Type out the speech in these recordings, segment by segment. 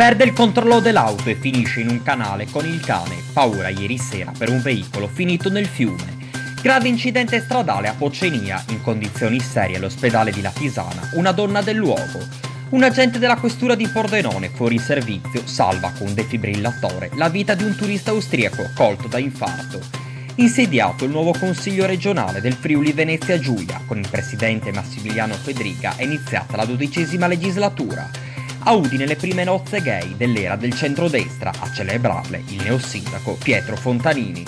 Perde il controllo dell'auto e finisce in un canale con il cane, paura ieri sera per un veicolo finito nel fiume. Grave incidente stradale a Pocenia, in condizioni serie all'ospedale di La Pisana, una donna del luogo. Un agente della questura di Pordenone, fuori servizio, salva con un defibrillatore la vita di un turista austriaco colto da infarto insediato il nuovo Consiglio regionale del Friuli Venezia Giulia, con il presidente Massimiliano Federica è iniziata la dodicesima legislatura. A Udine le prime nozze gay dell'era del centrodestra, a celebrarle il neosindaco Pietro Fontanini.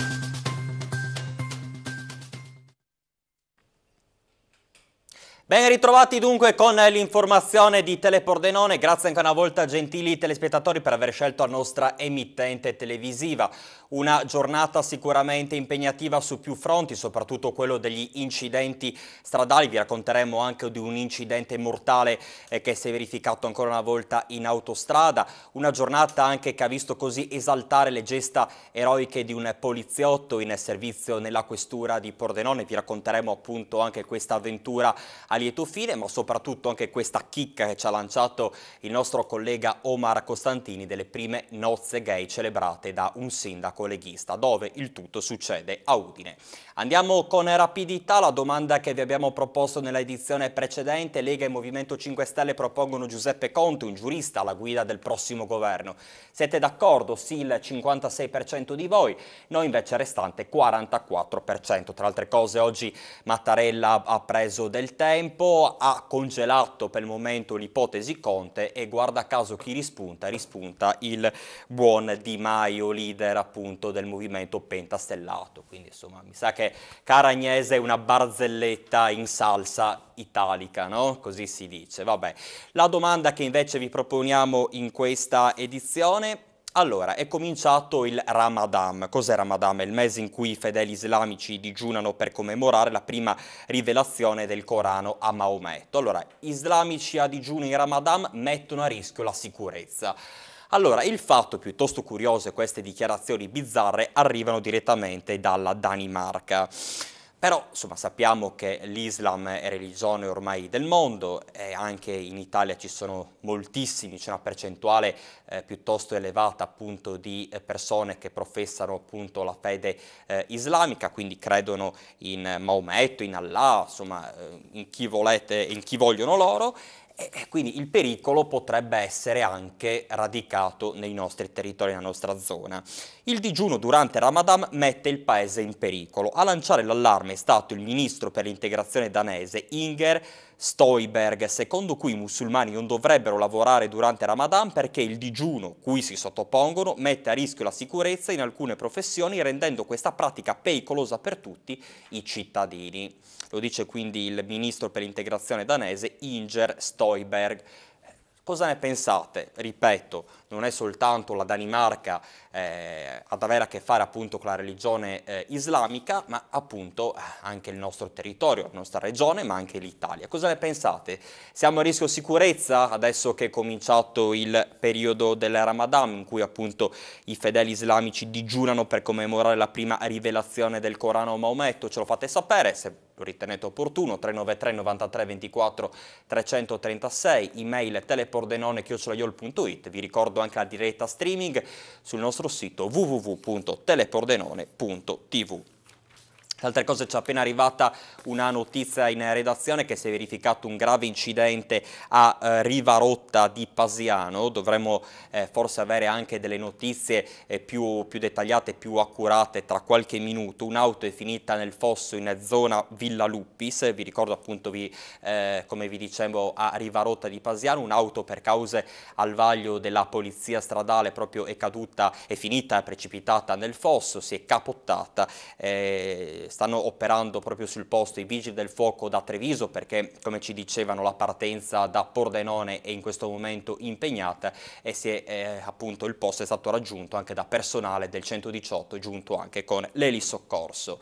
Ben ritrovati dunque con l'informazione di Telepordenone, grazie ancora una volta gentili telespettatori per aver scelto la nostra emittente televisiva. Una giornata sicuramente impegnativa su più fronti, soprattutto quello degli incidenti stradali. Vi racconteremo anche di un incidente mortale eh, che si è verificato ancora una volta in autostrada. Una giornata anche che ha visto così esaltare le gesta eroiche di un poliziotto in servizio nella questura di Pordenone. Vi racconteremo appunto anche questa avventura a lieto fine, ma soprattutto anche questa chicca che ci ha lanciato il nostro collega Omar Costantini delle prime nozze gay celebrate da un sindaco attacco leghista, dove il tutto succede a Udine. Andiamo con rapidità alla domanda che vi abbiamo proposto nella edizione precedente. Lega e Movimento 5 Stelle propongono Giuseppe Conte, un giurista, alla guida del prossimo governo. Siete d'accordo? Sì, il 56% di voi, noi invece restante 44%. Tra altre cose oggi Mattarella ha preso del tempo, ha congelato per il momento l'ipotesi Conte e guarda caso chi rispunta, rispunta il buon Di Maio, leader appunto appunto del movimento pentastellato. Quindi insomma mi sa che cara Agnese è una barzelletta in salsa italica, no? Così si dice. Vabbè. La domanda che invece vi proponiamo in questa edizione allora, è cominciato il Ramadan. Cos'è Ramadan? È il mese in cui i fedeli islamici digiunano per commemorare la prima rivelazione del Corano a Maometto. Allora, islamici a digiuno in Ramadan mettono a rischio la sicurezza. Allora, il fatto piuttosto curioso è queste dichiarazioni bizzarre arrivano direttamente dalla Danimarca. Però insomma, sappiamo che l'Islam è religione ormai del mondo e anche in Italia ci sono moltissimi, c'è una percentuale eh, piuttosto elevata appunto di eh, persone che professano appunto la fede eh, islamica, quindi credono in Maometto, in Allah, insomma eh, in chi volete, in chi vogliono loro e quindi il pericolo potrebbe essere anche radicato nei nostri territori, nella nostra zona. Il digiuno durante Ramadan mette il paese in pericolo. A lanciare l'allarme è stato il ministro per l'integrazione danese Inger Stoiberg, secondo cui i musulmani non dovrebbero lavorare durante Ramadan perché il digiuno cui si sottopongono mette a rischio la sicurezza in alcune professioni rendendo questa pratica pericolosa per tutti i cittadini. Lo dice quindi il ministro per l'integrazione danese Inger Stoiberg. Hoiberg. Cosa ne pensate? Ripeto, non è soltanto la Danimarca eh, ad avere a che fare appunto con la religione eh, islamica, ma appunto eh, anche il nostro territorio, la nostra regione, ma anche l'Italia. Cosa ne pensate? Siamo a rischio sicurezza adesso che è cominciato il periodo del Ramadan, in cui appunto i fedeli islamici digiunano per commemorare la prima rivelazione del Corano Maometto, ce lo fate sapere, se lo ritenete opportuno, 393 93 24 336, email telepordenone.it, vi ricordo passato anche a diretta streaming sul nostro sito www.telepordenone.tv. Tra altre cose ci è appena arrivata una notizia in redazione che si è verificato un grave incidente a eh, Rivarotta di Pasiano, dovremmo eh, forse avere anche delle notizie eh, più, più, dettagliate, più accurate tra qualche minuto. Un'auto è finita nel fosso in zona Villa Luppis, vi ricordo appunto vi, eh, come vi dicevo a Rivarotta di Pasiano, un'auto per cause al vaglio della polizia stradale proprio è caduta, è finita, è precipitata nel fosso, si è capottata eh, stanno operando proprio sul posto i vigili del fuoco da Treviso perché come ci dicevano la partenza da Pordenone è in questo momento impegnata e è, eh, appunto il posto è stato raggiunto anche da personale del 118 giunto anche con l'elisoccorso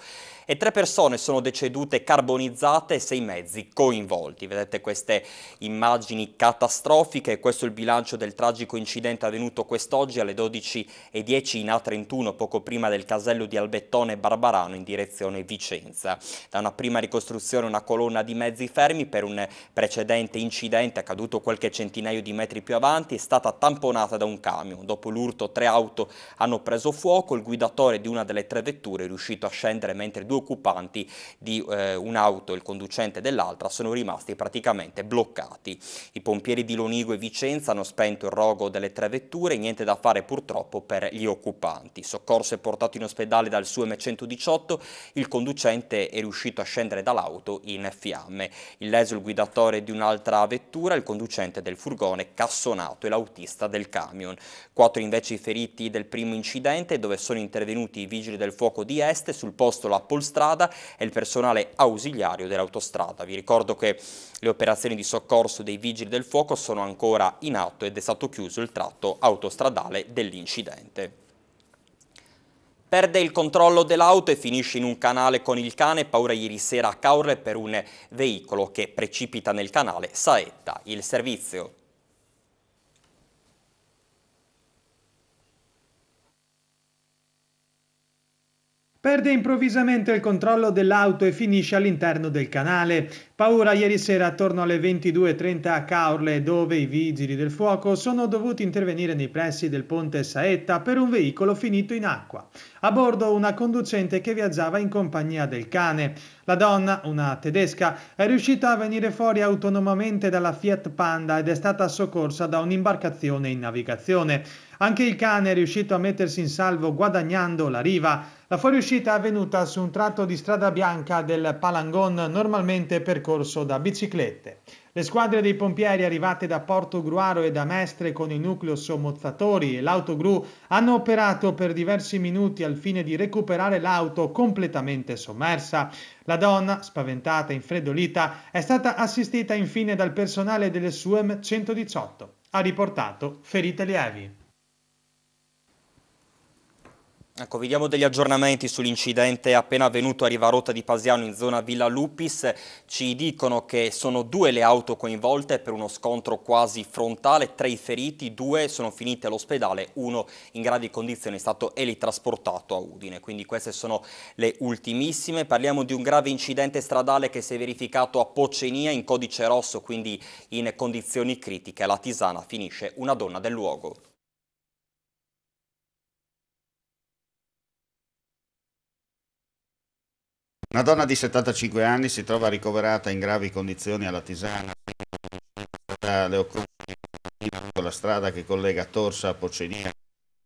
e tre persone sono decedute carbonizzate e sei mezzi coinvolti. Vedete queste immagini catastrofiche, questo è il bilancio del tragico incidente avvenuto quest'oggi alle 12.10 in A31, poco prima del casello di Albettone Barbarano in direzione Vicenza. Da una prima ricostruzione una colonna di mezzi fermi per un precedente incidente accaduto qualche centinaio di metri più avanti è stata tamponata da un camion. Dopo l'urto tre auto hanno preso fuoco, il guidatore di una delle tre vetture è riuscito a scendere mentre due occupanti di eh, un'auto e il conducente dell'altra sono rimasti praticamente bloccati. I pompieri di Lonigo e Vicenza hanno spento il rogo delle tre vetture, niente da fare purtroppo per gli occupanti. Soccorso e portato in ospedale dal suo M118, il conducente è riuscito a scendere dall'auto in fiamme. Illeso il guidatore di un'altra vettura, il conducente del furgone cassonato e l'autista del camion. Quattro invece i feriti del primo incidente dove sono intervenuti i vigili del fuoco di Est sul posto la polsina autostrada e il personale ausiliario dell'autostrada. Vi ricordo che le operazioni di soccorso dei vigili del fuoco sono ancora in atto ed è stato chiuso il tratto autostradale dell'incidente. Perde il controllo dell'auto e finisce in un canale con il cane, paura ieri sera a Caorle per un veicolo che precipita nel canale Saetta. Il servizio Perde improvvisamente il controllo dell'auto e finisce all'interno del canale. Paura ieri sera attorno alle 22.30 a Caorle, dove i vigili del fuoco sono dovuti intervenire nei pressi del ponte Saetta per un veicolo finito in acqua. A bordo una conducente che viaggiava in compagnia del cane. La donna, una tedesca, è riuscita a venire fuori autonomamente dalla Fiat Panda ed è stata soccorsa da un'imbarcazione in navigazione. Anche il cane è riuscito a mettersi in salvo guadagnando la riva. La fuoriuscita è avvenuta su un tratto di strada bianca del Palangon normalmente percorso da biciclette. Le squadre dei pompieri arrivate da Porto Gruaro e da Mestre con il nucleo sommozzatori e l'autogru hanno operato per diversi minuti al fine di recuperare l'auto completamente sommersa. La donna, spaventata e infreddolita, è stata assistita infine dal personale delle SUEM 118. Ha riportato ferite lievi. Ecco, vediamo degli aggiornamenti sull'incidente appena avvenuto a Rivarotta di Pasiano in zona Villa Lupis. Ci dicono che sono due le auto coinvolte per uno scontro quasi frontale, tre i feriti, due sono finiti all'ospedale, uno in gravi condizioni è stato elitrasportato a Udine. Quindi queste sono le ultimissime. Parliamo di un grave incidente stradale che si è verificato a Pocenia in codice rosso, quindi in condizioni critiche. La tisana finisce una donna del luogo. Una donna di 75 anni si trova ricoverata in gravi condizioni alla Tisana stradale con la strada che collega Torsa a Pocenia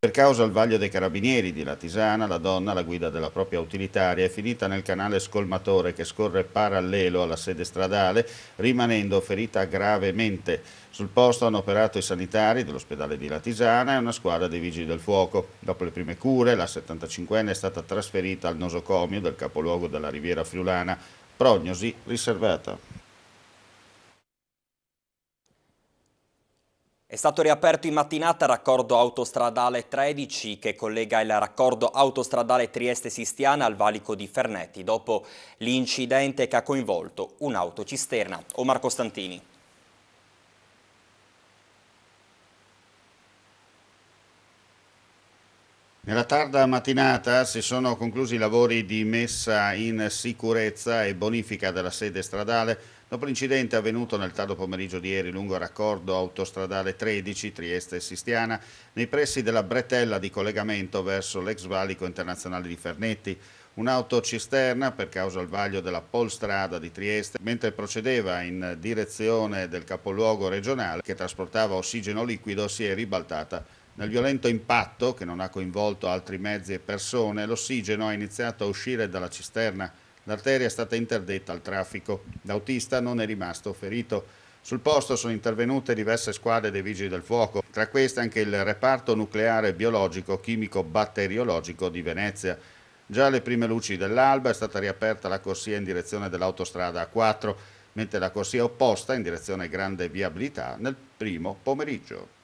per causa al vaglio dei carabinieri di Latisana, la donna, alla guida della propria utilitaria, è finita nel canale scolmatore che scorre parallelo alla sede stradale, rimanendo ferita gravemente. Sul posto hanno operato i sanitari dell'ospedale di Latisana e una squadra dei vigili del fuoco. Dopo le prime cure, la 75enne è stata trasferita al nosocomio del capoluogo della Riviera Friulana. Prognosi riservata. È stato riaperto in mattinata il raccordo autostradale 13 che collega il raccordo autostradale Trieste-Sistiana al valico di Fernetti dopo l'incidente che ha coinvolto un'autocisterna. Omar Costantini. Nella tarda mattinata si sono conclusi i lavori di messa in sicurezza e bonifica della sede stradale Dopo l'incidente avvenuto nel tardo pomeriggio di ieri lungo il raccordo autostradale 13 Trieste e Sistiana, nei pressi della bretella di collegamento verso l'ex valico internazionale di Fernetti, un'auto cisterna per causa al vaglio della polstrada di Trieste, mentre procedeva in direzione del capoluogo regionale che trasportava ossigeno liquido, si è ribaltata. Nel violento impatto, che non ha coinvolto altri mezzi e persone, l'ossigeno ha iniziato a uscire dalla cisterna L'arteria è stata interdetta al traffico. L'autista non è rimasto ferito. Sul posto sono intervenute diverse squadre dei vigili del fuoco, tra queste anche il reparto nucleare biologico chimico batteriologico di Venezia. Già alle prime luci dell'alba è stata riaperta la corsia in direzione dell'autostrada A4, mentre la corsia opposta in direzione Grande Viabilità nel primo pomeriggio.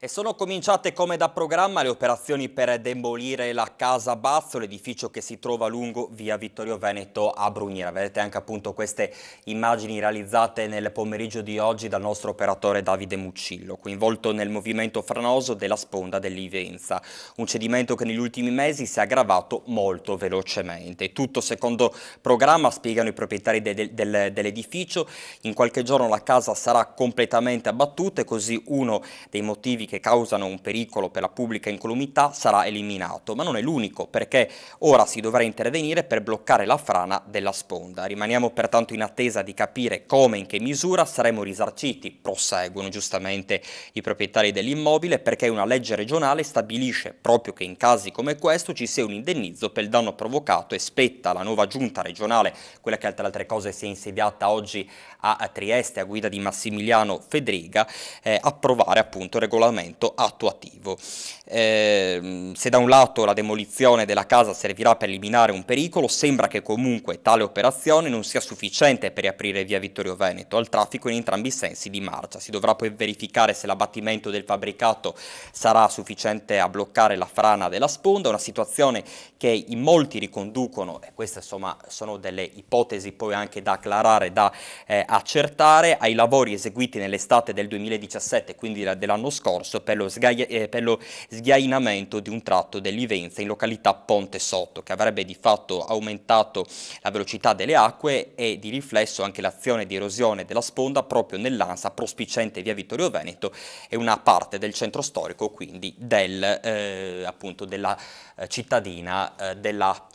E sono cominciate come da programma le operazioni per demolire la Casa Bazzo, l'edificio che si trova lungo via Vittorio Veneto a Brugnera. Vedete anche appunto queste immagini realizzate nel pomeriggio di oggi dal nostro operatore Davide Muccillo, coinvolto nel movimento franoso della sponda dell'Ivenza. Un cedimento che negli ultimi mesi si è aggravato molto velocemente. Tutto secondo programma, spiegano i proprietari de de de dell'edificio. In qualche giorno la casa sarà completamente abbattuta e così uno dei motivi che causano un pericolo per la pubblica incolumità sarà eliminato, ma non è l'unico perché ora si dovrà intervenire per bloccare la frana della sponda. Rimaniamo pertanto in attesa di capire come e in che misura saremo risarciti, proseguono giustamente i proprietari dell'immobile perché una legge regionale stabilisce proprio che in casi come questo ci sia un indennizzo per il danno provocato e spetta la nuova giunta regionale, quella che tra le altre cose si è insediata oggi a Trieste a guida di Massimiliano Fedriga, eh, approvare appunto il regolamento strumento attuativo. Eh, se da un lato la demolizione della casa servirà per eliminare un pericolo, sembra che comunque tale operazione non sia sufficiente per riaprire via Vittorio Veneto al traffico in entrambi i sensi di marcia. Si dovrà poi verificare se l'abbattimento del fabbricato sarà sufficiente a bloccare la frana della sponda, una situazione che in molti riconducono, e queste insomma sono delle ipotesi poi anche da acclarare, da eh, accertare, ai lavori eseguiti nell'estate del 2017, quindi dell'anno scorso, commosso per lo, eh, per lo sghiainamento di un tratto dell'Ivenza in località Ponte Sotto, che avrebbe di fatto aumentato la velocità delle acque e di riflesso anche l'azione di erosione della sponda proprio nell'ansa prospicente via Vittorio Veneto e una parte del centro storico, quindi del, eh, appunto della eh, cittadina eh, della,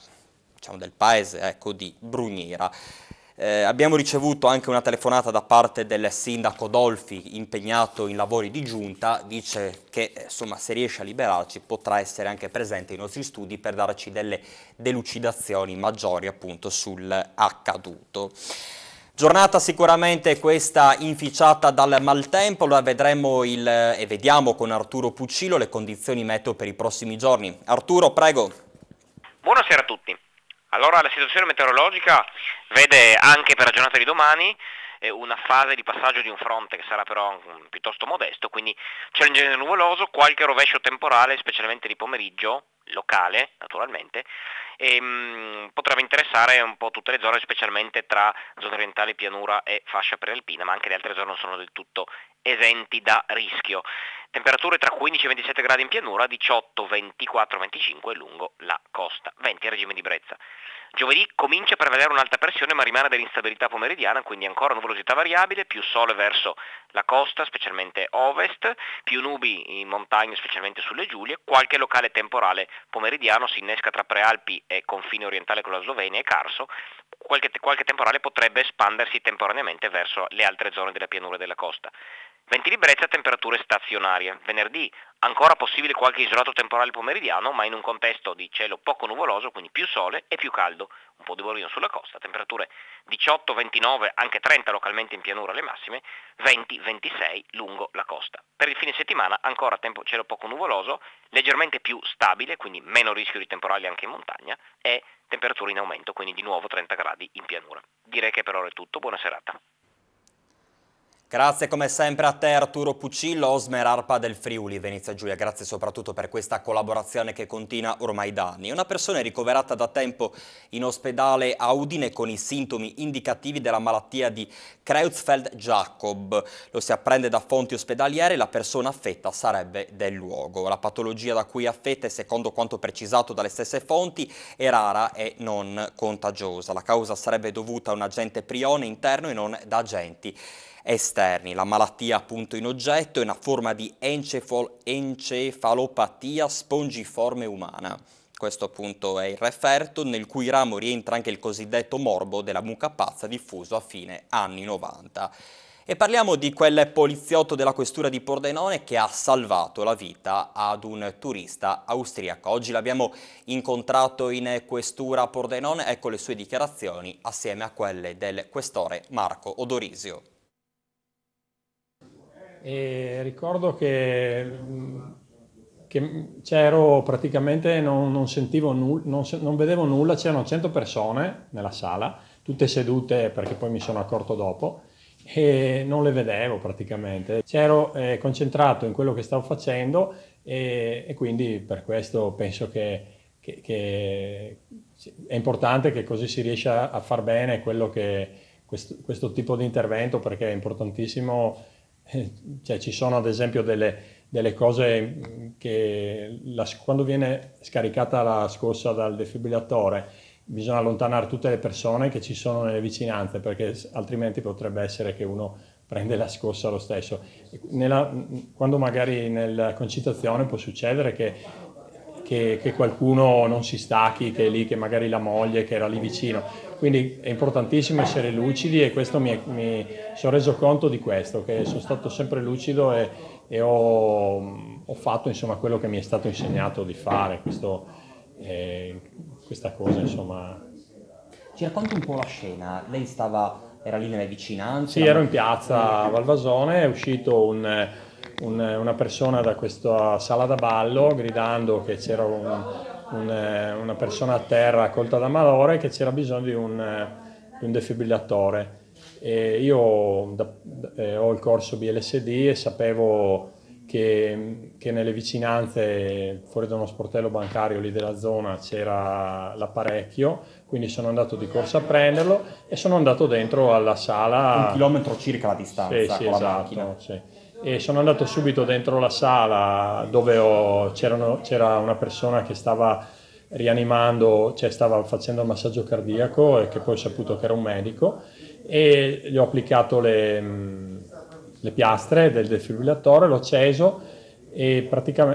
diciamo, del paese ecco, di Brugnera. Eh, abbiamo ricevuto anche una telefonata da parte del sindaco Dolfi impegnato in lavori di giunta, dice che eh, insomma, se riesce a liberarci potrà essere anche presente ai nostri studi per darci delle delucidazioni maggiori appunto sull'accaduto. Giornata sicuramente questa inficiata dal maltempo, la vedremo il, eh, e vediamo con Arturo Puccillo le condizioni meteo per i prossimi giorni. Arturo, prego. Buonasera a tutti. Allora la situazione meteorologica vede anche per la giornata di domani eh, una fase di passaggio di un fronte che sarà però piuttosto modesto, quindi c'è un genere nuvoloso, qualche rovescio temporale, specialmente di pomeriggio, locale naturalmente, e mh, mm, potrebbe interessare un po' tutte le zone, specialmente tra zona orientale, pianura e fascia prealpina, ma anche le altre zone non sono del tutto esenti da rischio. Temperature tra 15 e 27 gradi in pianura, 18, 24, 25 lungo la costa, 20 a regime di brezza. Giovedì comincia a prevedere un'alta pressione ma rimane dell'instabilità pomeridiana, quindi ancora nuvolosità variabile, più sole verso la costa, specialmente ovest, più nubi in montagna, specialmente sulle Giulie, qualche locale temporale pomeridiano si innesca tra Prealpi e confine orientale con la Slovenia e Carso, qualche, qualche temporale potrebbe espandersi temporaneamente verso le altre zone della pianura della costa. Venti librezza, temperature stazionarie. Venerdì ancora possibile qualche isolato temporale pomeridiano, ma in un contesto di cielo poco nuvoloso, quindi più sole e più caldo. Un po' di borino sulla costa, temperature 18, 29, anche 30 localmente in pianura le massime, 20, 26 lungo la costa. Per il fine settimana ancora tempo, cielo poco nuvoloso, leggermente più stabile, quindi meno rischio di temporali anche in montagna e temperature in aumento, quindi di nuovo 30 gradi in pianura. Direi che per ora è tutto, buona serata. Grazie come sempre a te Arturo Puccillo, Osmer Arpa del Friuli, Venezia Giulia, grazie soprattutto per questa collaborazione che continua ormai da anni. Una persona è ricoverata da tempo in ospedale a Udine con i sintomi indicativi della malattia di Creutzfeldt-Jacob. Lo si apprende da fonti ospedaliere, la persona affetta sarebbe del luogo. La patologia da cui affetta secondo quanto precisato dalle stesse fonti, è rara e non contagiosa. La causa sarebbe dovuta a un agente prione interno e non da agenti esterni. La malattia appunto in oggetto è una forma di encefal encefalopatia spongiforme umana. Questo appunto è il referto nel cui ramo rientra anche il cosiddetto morbo della mucca pazza diffuso a fine anni 90. E parliamo di quel poliziotto della questura di Pordenone che ha salvato la vita ad un turista austriaco. Oggi l'abbiamo incontrato in questura a Pordenone, ecco le sue dichiarazioni assieme a quelle del questore Marco Odorisio e ricordo che, mm, che c'ero cioè, praticamente, non, non sentivo nulla, non, non vedevo nulla, c'erano 100 persone nella sala, tutte sedute perché poi mi sono accorto dopo e non le vedevo praticamente. C'ero eh, concentrato in quello che stavo facendo e, e quindi per questo penso che, che, che, è importante che così si riesca a, far bene quello che, questo, questo tipo di intervento perché è importantissimo eh, cioè, ci sono ad esempio delle, delle cose mm, che la, quando viene scaricata la scossa dal defibrillatore bisogna allontanare tutte le persone che ci sono nelle vicinanze perché altrimenti potrebbe essere che uno prende la scossa lo stesso. Nella, mm, quando magari nella concitazione può succedere che, che, che, qualcuno non si stacchi, che è lì, che magari la moglie che era lì vicino. Quindi è importantissimo essere lucidi e questo mi, mi sono reso conto di questo, che sono stato sempre lucido e, e ho, ho, fatto insomma, quello che mi è stato insegnato di fare, questo, eh, questa cosa insomma. Ci racconta un po' la scena, lei stava, era lì nelle vicinanze? Sì, ero in piazza a Valvasone, è uscito un, un, una persona da questa sala da ballo gridando che c'era un, un, eh, una persona a terra colta da malore che c'era bisogno di un, eh, di un defibrillatore. E io da, eh, ho il corso BLSD e sapevo che, che, nelle vicinanze, fuori da uno sportello bancario lì della zona, c'era l'apparecchio, quindi sono andato di corsa a prenderlo e sono andato dentro alla sala. Un chilometro circa la distanza sì, sì, esatto, sì e sono andato subito dentro la sala dove c'era una persona che stava rianimando, cioè stava facendo il massaggio cardiaco e che poi ho saputo che era un medico e gli ho applicato le, le piastre del defibrillatore, l'ho acceso e,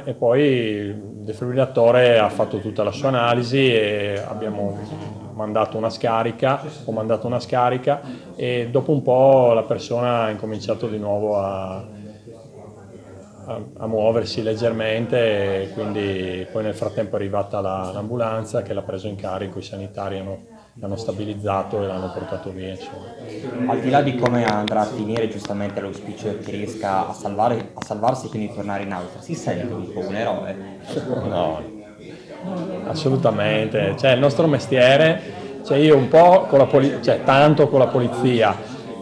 e, poi il defibrillatore ha fatto tutta la sua analisi e abbiamo mandato una scarica, ho mandato una scarica e dopo un po' la persona ha incominciato di nuovo a, a, muoversi leggermente e quindi poi nel frattempo è arrivata la, l'ambulanza che l'ha preso in carico, i sanitari hanno, l'hanno stabilizzato e l'hanno portato via. Insomma. Al di là di come andrà a finire giustamente l'auspicio è che riesca a, salvare, a salvarsi e quindi tornare in auto, si sente un po' un eroe? No, assolutamente, cioè il nostro mestiere, cioè io un po' con la polizia, cioè tanto con la polizia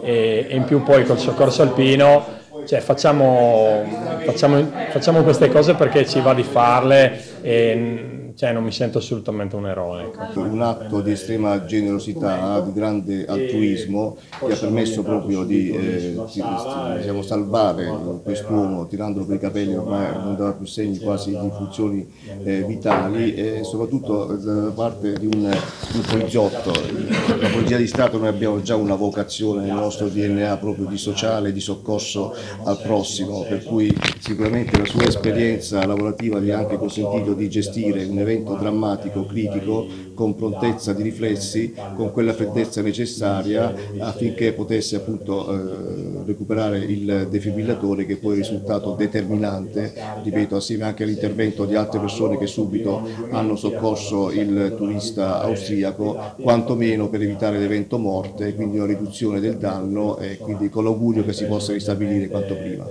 e, e in più poi col soccorso alpino cioè, facciamo, facciamo, facciamo queste cose perché ci va di farle e cioè non mi sento assolutamente un eroe. Ecco. Ecco, un atto di estrema generosità, di grande altruismo che ha permesso proprio di, eh, di eh, diciamo, salvare quest'uomo tirandolo per i capelli ormai non dava più segni quasi di funzioni eh, vitali e soprattutto da parte di un, un poliziotto. La Polizia di Stato noi abbiamo già una vocazione nel nostro DNA proprio di sociale, di soccorso al prossimo, per cui sicuramente la sua esperienza lavorativa gli ha anche consentito di gestire un evento drammatico, critico, con prontezza di riflessi, con quella freddezza necessaria affinché potesse appunto eh, recuperare il defibrillatore che poi è risultato determinante, ripeto, assieme anche all'intervento di altre persone che subito hanno soccorso il turista austriaco, quantomeno per evitare l'evento morte, quindi una riduzione del danno e quindi con l'augurio che si possa ristabilire quanto prima.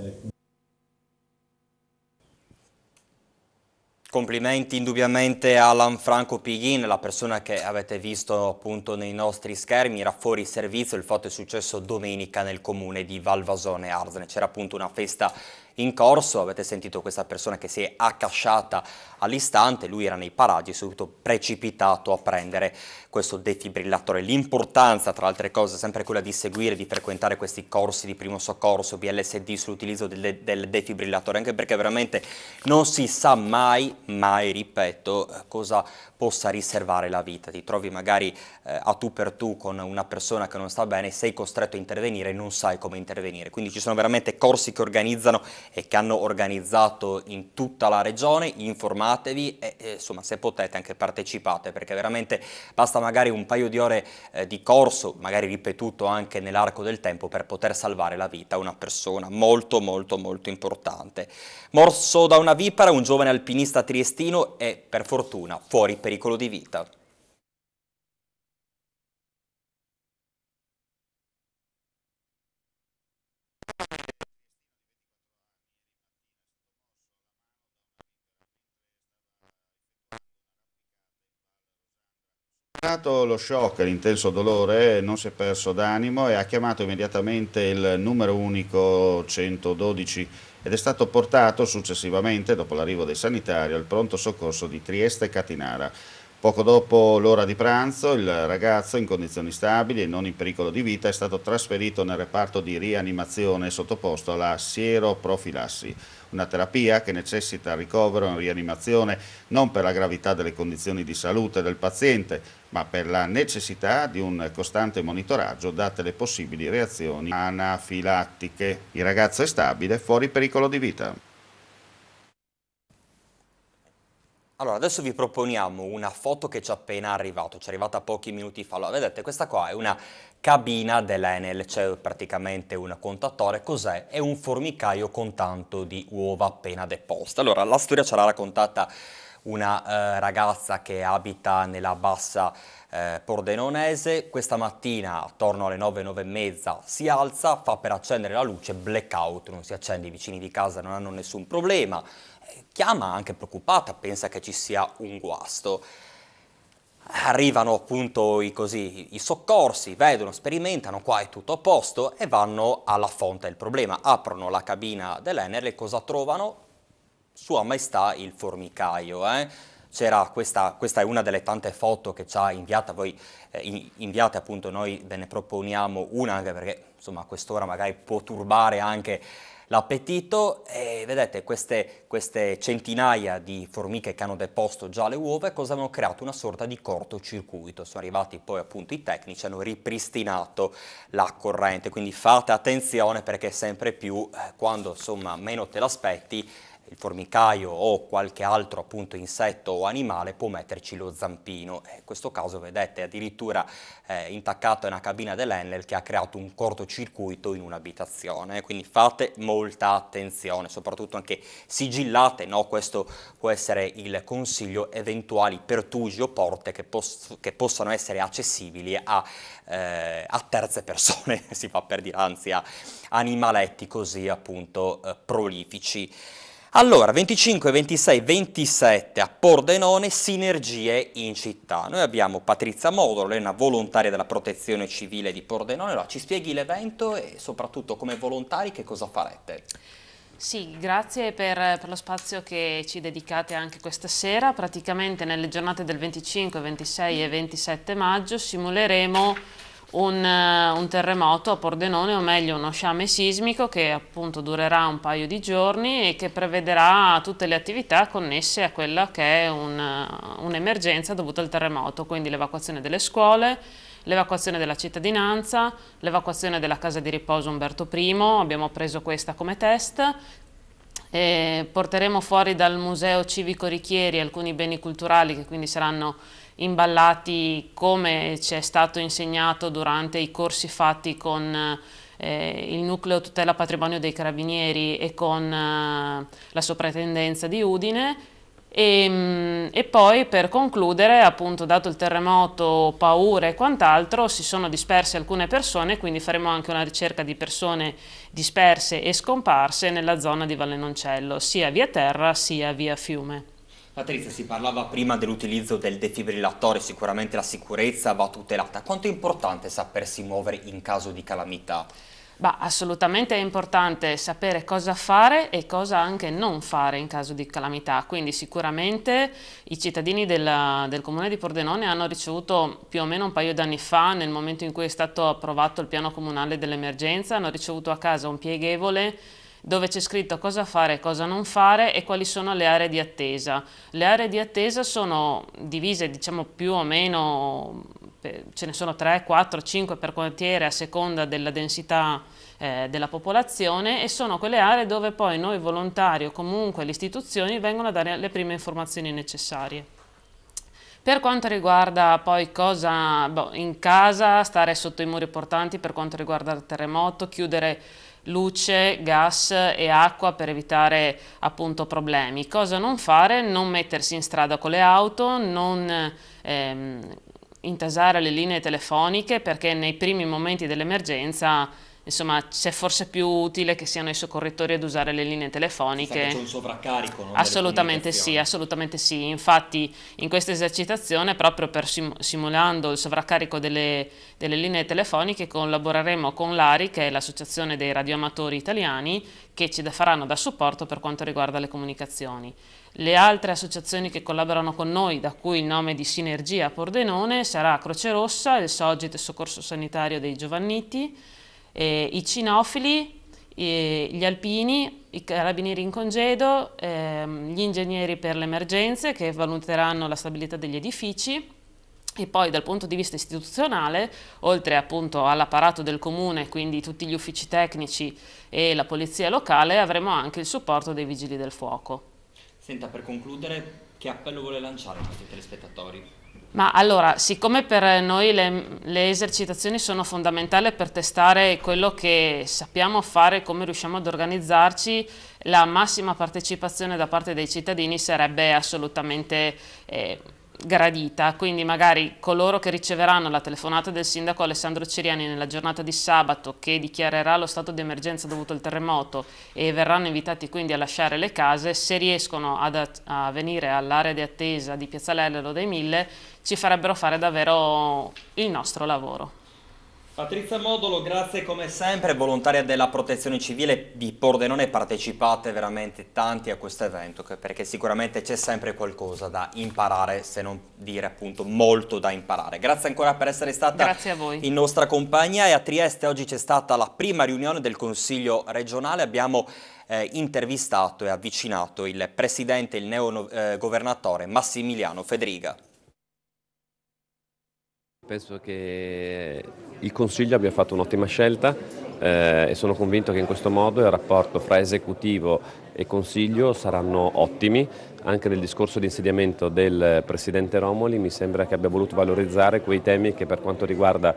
Complimenti indubbiamente a Lanfranco Pighin, la persona che avete visto appunto nei nostri schermi, era fuori servizio, il fatto è successo domenica nel comune di Valvasone Arzene, c'era appunto una festa in corso, avete sentito questa persona che si è accasciata all'istante, lui era nei paraggi, è subito precipitato a prendere questo defibrillatore. L'importanza, tra altre cose, è sempre quella di seguire, di frequentare questi corsi di primo soccorso, BLSD, sull'utilizzo del, del defibrillatore, anche perché veramente non si sa mai, mai, ripeto, cosa possa riservare la vita. Ti trovi magari eh, a tu per tu con una persona che non sta bene, sei costretto a intervenire e non sai come intervenire. Quindi ci sono veramente corsi che organizzano e che hanno organizzato in tutta la regione, informatevi e, insomma se potete anche partecipate perché veramente basta magari un paio di ore eh, di corso, magari ripetuto anche nell'arco del tempo per poter salvare la vita a una persona molto molto molto importante. Morso da una vipera un giovane alpinista triestino è per fortuna fuori pericolo di vita. Superato lo shock e l'intenso dolore, non si è perso d'animo e ha chiamato immediatamente il numero unico 112 ed è stato portato successivamente, dopo l'arrivo dei sanitari, al pronto soccorso di Trieste Catinara. Poco dopo l'ora di pranzo il ragazzo in condizioni stabili e non in pericolo di vita è stato trasferito nel reparto di rianimazione sottoposto alla sieroprofilassi una terapia che necessita ricovero e rianimazione non per la gravità delle condizioni di salute del paziente, ma per la necessità di un costante monitoraggio date le possibili reazioni anafilattiche. Il ragazzo è stabile, fuori pericolo di vita. Allora, adesso vi proponiamo una foto che ci è appena arrivata, ci è arrivata pochi minuti fa. Allora, vedete, questa qua è una cabina dell'Enel, c'è praticamente un contatore, cos'è? È un formicaio con tanto di uova appena deposta. Allora, la storia ce l'ha raccontata una eh, ragazza che abita nella bassa eh, Pordenonese, questa mattina attorno alle 9, 9 e mezza si alza, fa per accendere la luce, blackout, non si accende, i vicini di casa non hanno nessun problema, eh, chiama anche preoccupata, pensa che ci sia un guasto arrivano appunto i, così, i, soccorsi, vedono, sperimentano, qua è tutto a posto e vanno alla fonte del problema, aprono la cabina dell'Enerle, cosa trovano? Sua Maestà il formicaio, eh? C'era questa, questa è una delle tante foto che ci ha inviata, voi eh, inviate appunto, noi ve ne proponiamo una anche perché insomma a quest'ora magari può turbare anche l'appetito e vedete queste, queste centinaia di formiche che hanno deposto già le uova cosa hanno creato? Una sorta di cortocircuito, sono arrivati poi appunto i tecnici, hanno ripristinato la corrente, quindi fate attenzione perché sempre più eh, quando insomma meno te l'aspetti il formicaio o qualche altro appunto insetto o animale può metterci lo zampino. In questo caso vedete addirittura eh, intaccata una cabina dell'Enel che ha creato un cortocircuito in un'abitazione, quindi fate molta attenzione, soprattutto anche sigillate, no? questo può essere il consiglio, eventuali pertugi o porte che, poss che possano essere accessibili a, eh, a terze persone, si fa per dire, anzi a animaletti così appunto eh, prolifici. Allora, 25, 26, 27 a Pordenone, sinergie in città. Noi abbiamo Patrizia Modolo, lei è una volontaria della protezione civile di Pordenone. Allora, ci spieghi l'evento e soprattutto come volontari che cosa farete? Sì, grazie per, per, lo spazio che ci dedicate anche questa sera. Praticamente nelle giornate del 25, 26 e 27 maggio simuleremo un, eh, un, terremoto a Pordenone, o meglio uno sciame sismico che appunto durerà un paio di giorni e che prevederà tutte le attività connesse a quella che è eh, un'emergenza un dovuta al terremoto, quindi l'evacuazione delle scuole, l'evacuazione della cittadinanza, l'evacuazione della casa di riposo Umberto I, abbiamo preso questa come test, porteremo fuori dal Museo Civico Richieri alcuni beni culturali che quindi saranno imballati come ci è stato insegnato durante i corsi fatti con eh, il nucleo tutela patrimonio dei carabinieri e con eh, la soprintendenza di Udine. E, ehm, e, poi per concludere, appunto, dato il terremoto, paure e quant'altro, si sono disperse alcune persone, quindi faremo anche una ricerca di persone disperse e scomparse nella zona di Vallenoncello, sia via terra sia via fiume. Patrizia, si parlava prima dell'utilizzo del defibrillatore, sicuramente la sicurezza va tutelata. Quanto è importante sapersi muovere in caso di calamità? Bah, assolutamente è importante sapere cosa fare e cosa anche non fare in caso di calamità, quindi sicuramente i cittadini della, del comune di Pordenone hanno ricevuto più o meno un paio d'anni fa, nel momento in cui è stato approvato il piano comunale dell'emergenza, hanno ricevuto a casa un pieghevole dove c'è scritto cosa fare e cosa non fare e quali sono le aree di attesa. Le aree di attesa sono divise diciamo più o meno, ce ne sono 3, 4, 5 per quartiere a seconda della densità eh, della popolazione e sono quelle aree dove poi noi volontari o comunque le istituzioni vengono a dare le prime informazioni necessarie. Per quanto riguarda poi cosa boh, in casa, stare sotto i muri portanti per quanto riguarda il terremoto, chiudere luce, gas e acqua per evitare appunto problemi. Cosa non fare? Non mettersi in strada con le auto, non ehm, intasare le linee telefoniche perché nei primi momenti dell'emergenza insomma c'è forse più utile che siano i soccorritori ad usare le linee telefoniche. C'è un sovraccarico, no? Assolutamente sì, assolutamente sì. Infatti in questa esercitazione, proprio per sim simulando il sovraccarico delle, delle, linee telefoniche, collaboreremo con l'ARI, che è l'Associazione dei Radioamatori Italiani, che ci faranno da supporto per quanto riguarda le comunicazioni. Le altre associazioni che collaborano con noi, da cui il nome di Sinergia Pordenone, sarà Croce Rossa, il Sogit Soccorso Sanitario dei Giovanniti, eh, i cinofili, eh, gli alpini, i carabinieri in congedo, ehm, gli ingegneri per le emergenze che valuteranno la stabilità degli edifici e poi dal punto di vista istituzionale, oltre appunto all'apparato del comune, quindi tutti gli uffici tecnici e la polizia locale, avremo anche il supporto dei vigili del fuoco. Senta, per concludere, che appello vuole lanciare ai nostri telespettatori? Ma allora, siccome per noi le, le, esercitazioni sono fondamentali per testare quello che sappiamo fare, e come riusciamo ad organizzarci, la massima partecipazione da parte dei cittadini sarebbe assolutamente eh, gradita. Quindi magari coloro che riceveranno la telefonata del sindaco Alessandro Ciriani nella giornata di sabato che dichiarerà lo stato di emergenza dovuto al terremoto e verranno invitati quindi a lasciare le case, se riescono ad, a venire all'area di attesa di Piazzalello dei Mille, ci farebbero fare davvero il nostro lavoro. Patrizia Modolo, grazie come sempre, volontaria della Protezione Civile di Pordenone, partecipate veramente tanti a questo evento perché sicuramente c'è sempre qualcosa da imparare, se non dire appunto molto da imparare. Grazie ancora per essere stata in nostra compagnia e a Trieste oggi c'è stata la prima riunione del Consiglio regionale, abbiamo eh, intervistato e avvicinato il presidente, il neo eh, governatore Massimiliano Federica. Penso che il Consiglio abbia fatto un'ottima scelta eh, e sono convinto che in questo modo il rapporto fra esecutivo e Consiglio saranno ottimi. Anche nel discorso di insediamento del Presidente Romoli mi sembra che abbia voluto valorizzare quei temi che per quanto riguarda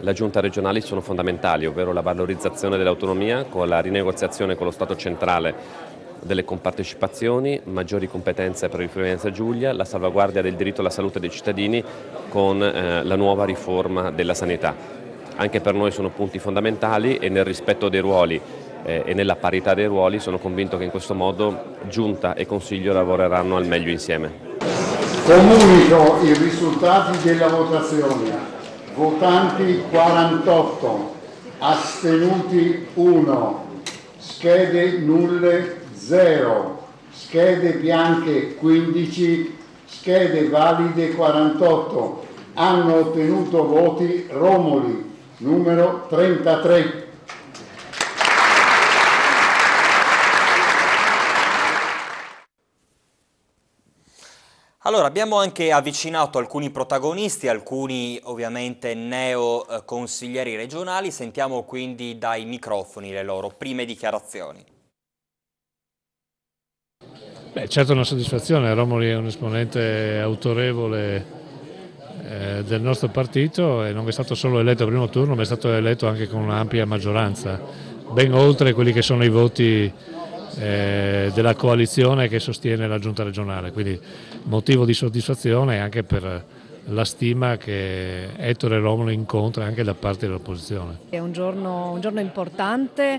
la giunta regionale sono fondamentali, ovvero la valorizzazione dell'autonomia con la rinegoziazione con lo Stato centrale delle compartecipazioni, maggiori competenze per il Friulenza Giulia, la salvaguardia del diritto alla salute dei cittadini con eh, la nuova riforma della sanità. Anche per noi sono punti fondamentali e nel rispetto dei ruoli eh, e nella parità dei ruoli sono convinto che in questo modo Giunta e Consiglio lavoreranno al meglio insieme. Comunico i risultati della votazione. Votanti 48, astenuti 1, schede nulle 0, schede bianche 15, schede valide 48. Hanno ottenuto voti Romoli, numero 33. Allora, abbiamo anche avvicinato alcuni protagonisti, alcuni ovviamente neo eh, consiglieri regionali, sentiamo quindi dai microfoni le loro prime dichiarazioni. Beh, certo una soddisfazione, Romoli è un esponente autorevole eh, del nostro partito e non è stato solo eletto al primo turno ma è stato eletto anche con un'ampia maggioranza, ben oltre quelli che sono i voti eh, della coalizione che sostiene la giunta regionale, quindi motivo di soddisfazione anche per la stima che Ettore Romolo incontra anche da parte dell'opposizione. È un giorno, un giorno importante,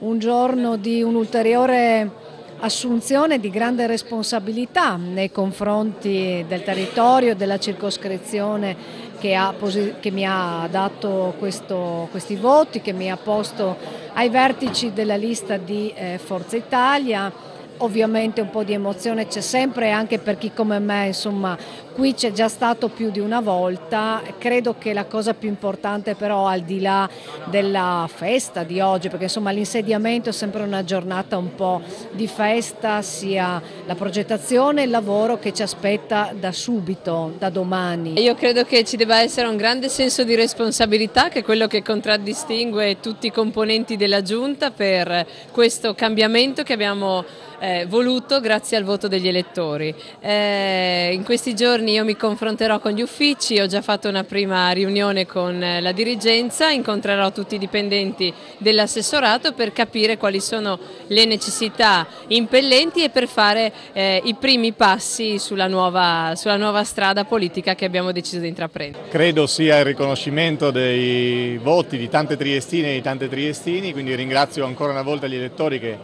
un giorno di un ulteriore assunzione di grande responsabilità nei confronti del territorio, della circoscrizione che, ha, che mi ha dato questo, questi voti, che mi ha posto ai vertici della lista di eh, Forza Italia ovviamente un po' di emozione c'è sempre anche per chi come me insomma, Qui c'è già stato più di una volta, credo che la cosa più importante però al di là della festa di oggi, perché insomma l'insediamento è sempre una giornata un po' di festa, sia la progettazione e il lavoro che ci aspetta da subito, da domani. Io credo che ci debba essere un grande senso di responsabilità che è quello che contraddistingue tutti i componenti della Giunta per questo cambiamento che abbiamo eh, voluto grazie al voto degli elettori. Eh, in questi giorni giorni io mi confronterò con gli uffici, ho già fatto una prima riunione con eh, la dirigenza, incontrerò tutti i dipendenti dell'assessorato per capire quali sono le necessità impellenti e per fare eh, i primi passi sulla nuova, sulla nuova strada politica che abbiamo deciso di intraprendere. Credo sia il riconoscimento dei voti di tante triestine e di tante triestini, quindi ringrazio ancora una volta gli elettori che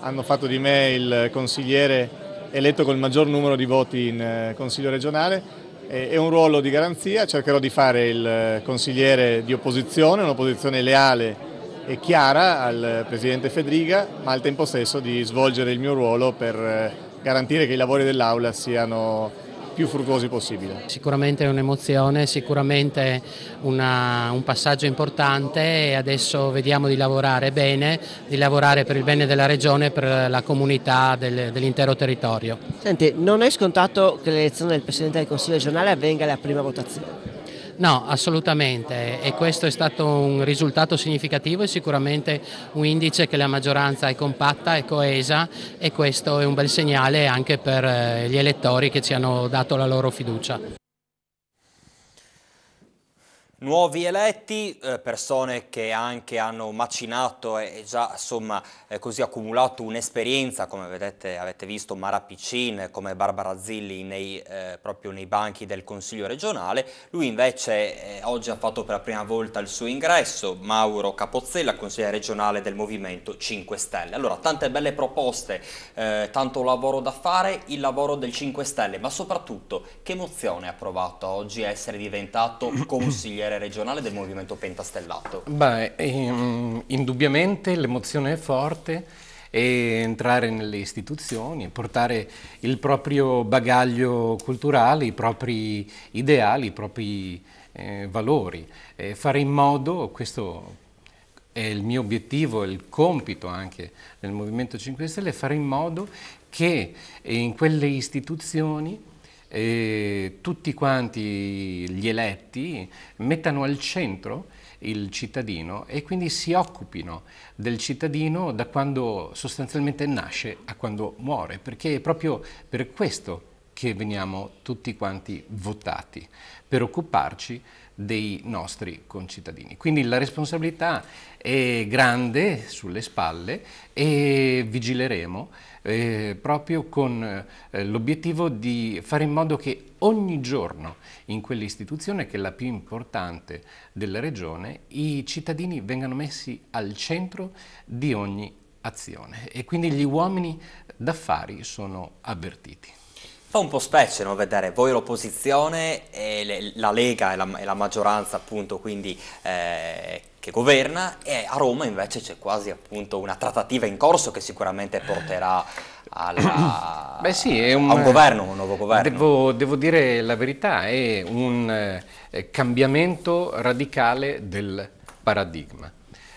hanno fatto di me il consigliere eletto col maggior numero di voti in eh, Consiglio regionale. È un ruolo di garanzia, cercherò di fare il eh, consigliere di opposizione, un'opposizione leale e chiara al Presidente Federica, ma al tempo stesso di svolgere il mio ruolo per eh, garantire che i lavori dell'Aula siano più fruttuosi possibile. Sicuramente è un'emozione, sicuramente una, un passaggio importante e adesso vediamo di lavorare bene, di lavorare per il bene della regione e per la comunità del, dell'intero territorio. Senti, non è scontato che l'elezione del Presidente del Consiglio regionale avvenga alla prima votazione? No, assolutamente e questo è stato un risultato significativo e sicuramente un indice che la maggioranza è compatta e coesa e questo è un bel segnale anche per eh, gli elettori che ci hanno dato la loro fiducia. Nuovi eletti, eh, persone che anche hanno macinato e già insomma eh, così accumulato un'esperienza, come vedete, avete visto Mara Piccin, come Barbara Zilli nei, eh, proprio nei banchi del Consiglio regionale. Lui invece eh, oggi ha fatto per la prima volta il suo ingresso, Mauro Capozzella, consigliere regionale del Movimento 5 Stelle. Allora, tante belle proposte, tanto lavoro da fare, il lavoro del 5 Stelle, ma soprattutto che emozione ha provato oggi essere diventato consigliere genere regionale del movimento pentastellato? Beh, ehm, indubbiamente l'emozione è forte e entrare nelle istituzioni, portare il proprio bagaglio culturale, i propri ideali, i propri eh, valori, e fare in modo, questo è il mio obiettivo, il compito anche del Movimento 5 Stelle, fare in modo che in quelle istituzioni eh, tutti quanti gli eletti mettano al centro il cittadino e quindi si occupino del cittadino da quando sostanzialmente nasce a quando muore, perché è proprio per questo che veniamo tutti quanti votati, per occuparci dei nostri concittadini. Quindi la responsabilità è grande sulle spalle e vigileremo eh, proprio con eh, l'obiettivo di fare in modo che ogni giorno in quell'istituzione, che è la più importante della regione, i cittadini vengano messi al centro di ogni azione e quindi gli uomini d'affari sono avvertiti. Fa un po' specie no, vedere voi l'opposizione e le, la Lega e la, e la, maggioranza appunto quindi eh, che governa e a Roma invece c'è quasi appunto una trattativa in corso che sicuramente porterà alla, Beh sì, è un, a un governo, un nuovo governo. Devo, devo dire la verità, è un eh, cambiamento radicale del paradigma.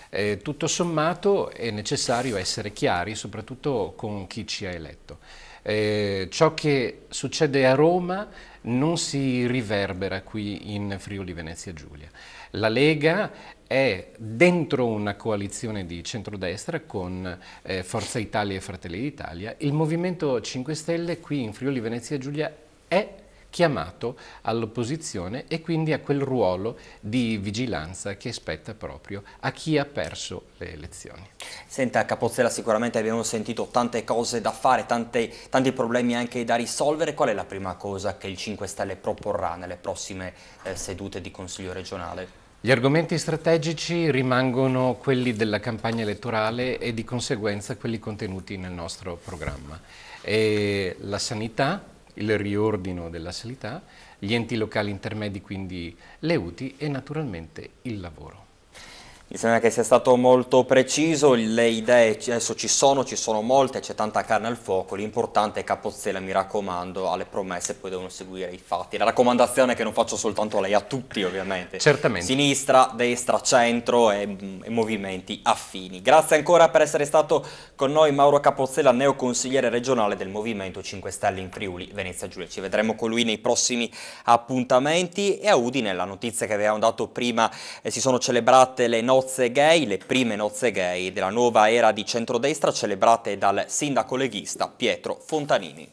Eh, tutto sommato è necessario essere chiari, soprattutto con chi ci ha eletto. Eh, ciò che succede a Roma non si riverbera qui in Friuli Venezia Giulia. La Lega è dentro una coalizione di centrodestra con eh, Forza Italia e Fratelli d'Italia, il Movimento 5 Stelle qui in Friuli Venezia Giulia è chiamato all'opposizione e quindi a quel ruolo di vigilanza che spetta proprio a chi ha perso le elezioni. Senta Capozzella, sicuramente abbiamo sentito tante cose da fare, tante, tanti problemi anche da risolvere. Qual è la prima cosa che il 5 Stelle proporrà nelle prossime eh, sedute di Consiglio regionale? Gli argomenti strategici rimangono quelli della campagna elettorale e di conseguenza quelli contenuti nel nostro programma. E la sanità, il riordino della sanità, gli enti locali intermedi, quindi le UTI e naturalmente il lavoro. Mi sembra che sia stato molto preciso, le idee adesso ci sono, ci sono molte, c'è tanta carne al fuoco, l'importante è Capozzella, mi raccomando, alle promesse poi devono seguire i fatti. La raccomandazione che non faccio soltanto a lei, a tutti ovviamente. Certamente. Sinistra, destra, centro e, e movimenti affini. Grazie ancora per essere stato con noi Mauro Capozzella, neoconsigliere regionale del Movimento 5 Stelle in Friuli, Venezia Giulia. Ci vedremo con lui nei prossimi appuntamenti e a Udine la notizia che avevamo dato prima eh, si sono celebrate le nostre nozze gay, le prime nozze gay della nuova era di centrodestra celebrate dal sindaco leghista Pietro Fontanini.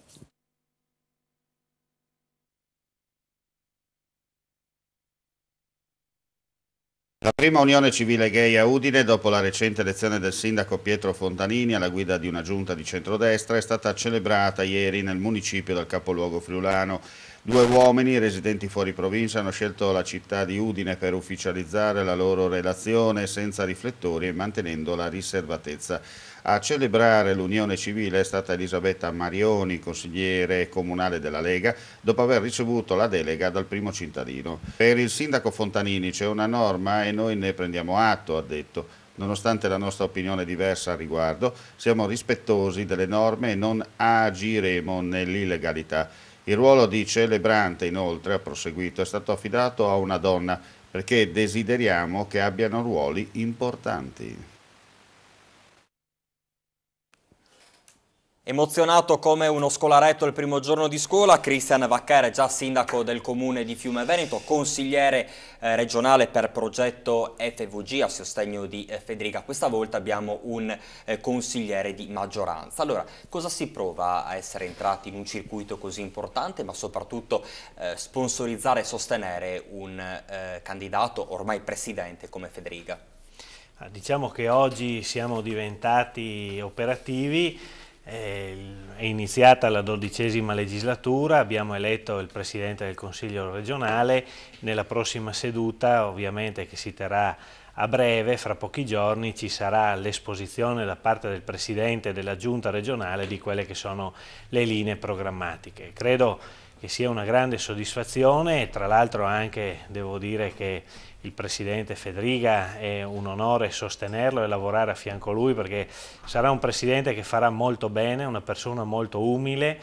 La prima unione civile gay a Udine, dopo la recente elezione del sindaco Pietro Fontanini alla guida di una giunta di centrodestra, è stata celebrata ieri nel municipio del capoluogo friulano. Due uomini residenti fuori provincia hanno scelto la città di Udine per ufficializzare la loro relazione senza riflettori e mantenendo la riservatezza. A celebrare l'unione civile è stata Elisabetta Marioni, consigliere comunale della Lega, dopo aver ricevuto la delega dal primo cittadino. Per il sindaco Fontanini c'è una norma e noi ne prendiamo atto, ha detto. Nonostante la nostra opinione diversa al riguardo, siamo rispettosi delle norme e non agiremo nell'illegalità. Il ruolo di celebrante, inoltre, ha proseguito, è stato affidato a una donna perché desideriamo che abbiano ruoli importanti. Emozionato come uno scolaretto il primo giorno di scuola, Cristian Vaccare, già sindaco del comune di Fiume Veneto, consigliere eh, regionale per progetto FVG a sostegno di eh, Federica. Questa volta abbiamo un eh, consigliere di maggioranza. Allora, cosa si prova a essere entrati in un circuito così importante, ma soprattutto sponsorizzare e sostenere un candidato ormai presidente come Federica? Ah, diciamo che oggi siamo diventati operativi è iniziata la dodicesima legislatura, abbiamo eletto il Presidente del Consiglio regionale, nella prossima seduta ovviamente che si terrà a breve, fra pochi giorni, ci sarà l'esposizione da parte del Presidente della Giunta regionale di quelle che sono le linee programmatiche. Credo che sia una grande soddisfazione e tra l'altro anche devo dire che il presidente Federica, è un onore sostenerlo e lavorare a fianco a lui perché sarà un presidente che farà molto bene, una persona molto umile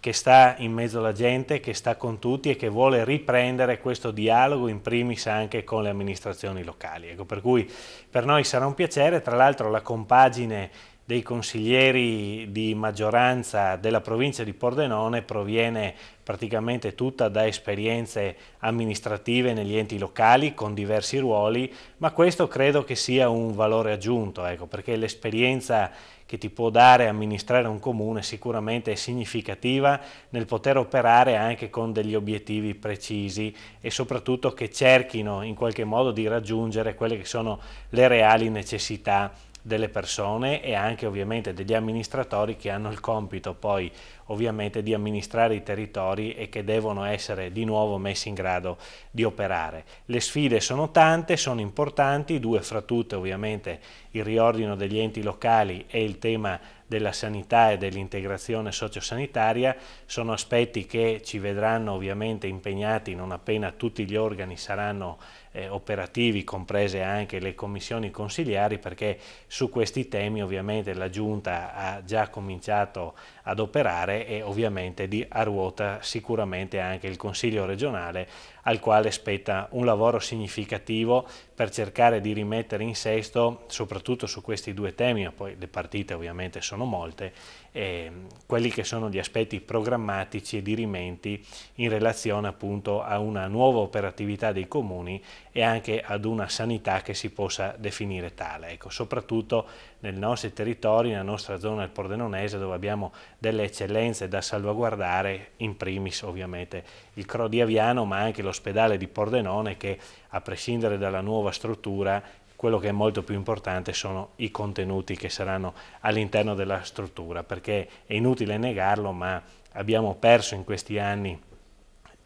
che sta in mezzo alla gente, che sta con tutti e che vuole riprendere questo dialogo in primis anche con le amministrazioni locali. Ecco, per cui per noi sarà un piacere, tra l'altro la compagine dei consiglieri di maggioranza della provincia di Pordenone proviene praticamente tutta da esperienze amministrative negli enti locali con diversi ruoli, ma questo credo che sia un valore aggiunto, ecco, perché l'esperienza che ti può dare amministrare un comune sicuramente è significativa nel poter operare anche con degli obiettivi precisi e soprattutto che cerchino in qualche modo di raggiungere quelle che sono le reali necessità delle persone e anche ovviamente degli amministratori che hanno il compito poi ovviamente di amministrare i territori e che devono essere di nuovo messi in grado di operare. Le sfide sono tante, sono importanti, due fra tutte ovviamente il riordino degli enti locali e il tema della sanità e dell'integrazione sociosanitaria sono aspetti che ci vedranno ovviamente impegnati non appena tutti gli organi saranno eh, operativi, comprese anche le commissioni consigliari, perché su questi temi ovviamente la Giunta ha già cominciato ad operare e ovviamente di a ruota sicuramente anche il Consiglio regionale al quale spetta un lavoro significativo per cercare di rimettere in sesto, soprattutto su questi due temi, ma poi le partite ovviamente sono molte, eh, quelli che sono gli aspetti programmatici e dirimenti in relazione appunto a una nuova operatività dei comuni e anche ad una sanità che si possa definire tale. Ecco, soprattutto nei nostri territori, nella nostra zona del Pordenonese dove abbiamo delle eccellenze da salvaguardare, in primis ovviamente il CRO di Aviano ma anche l'ospedale di Pordenone che a prescindere dalla nuova struttura quello che è molto più importante sono i contenuti che saranno all'interno della struttura perché è inutile negarlo ma abbiamo perso in questi anni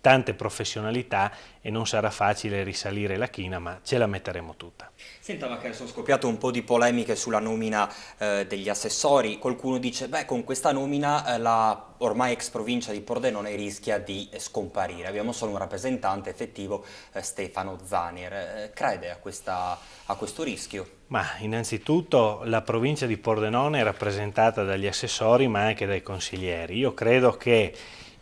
tante professionalità e non sarà facile risalire la china, ma ce la metteremo tutta. Senta ma che sono scoppiato un po' di polemiche sulla nomina eh, degli assessori. Qualcuno dice, beh, con questa nomina eh, la ormai ex provincia di Pordenone rischia di scomparire. Abbiamo solo un rappresentante effettivo, eh, Stefano Zanier. Eh, crede a, questa, a questo rischio? Ma innanzitutto la provincia di Pordenone è rappresentata dagli assessori ma anche dai consiglieri. Io credo che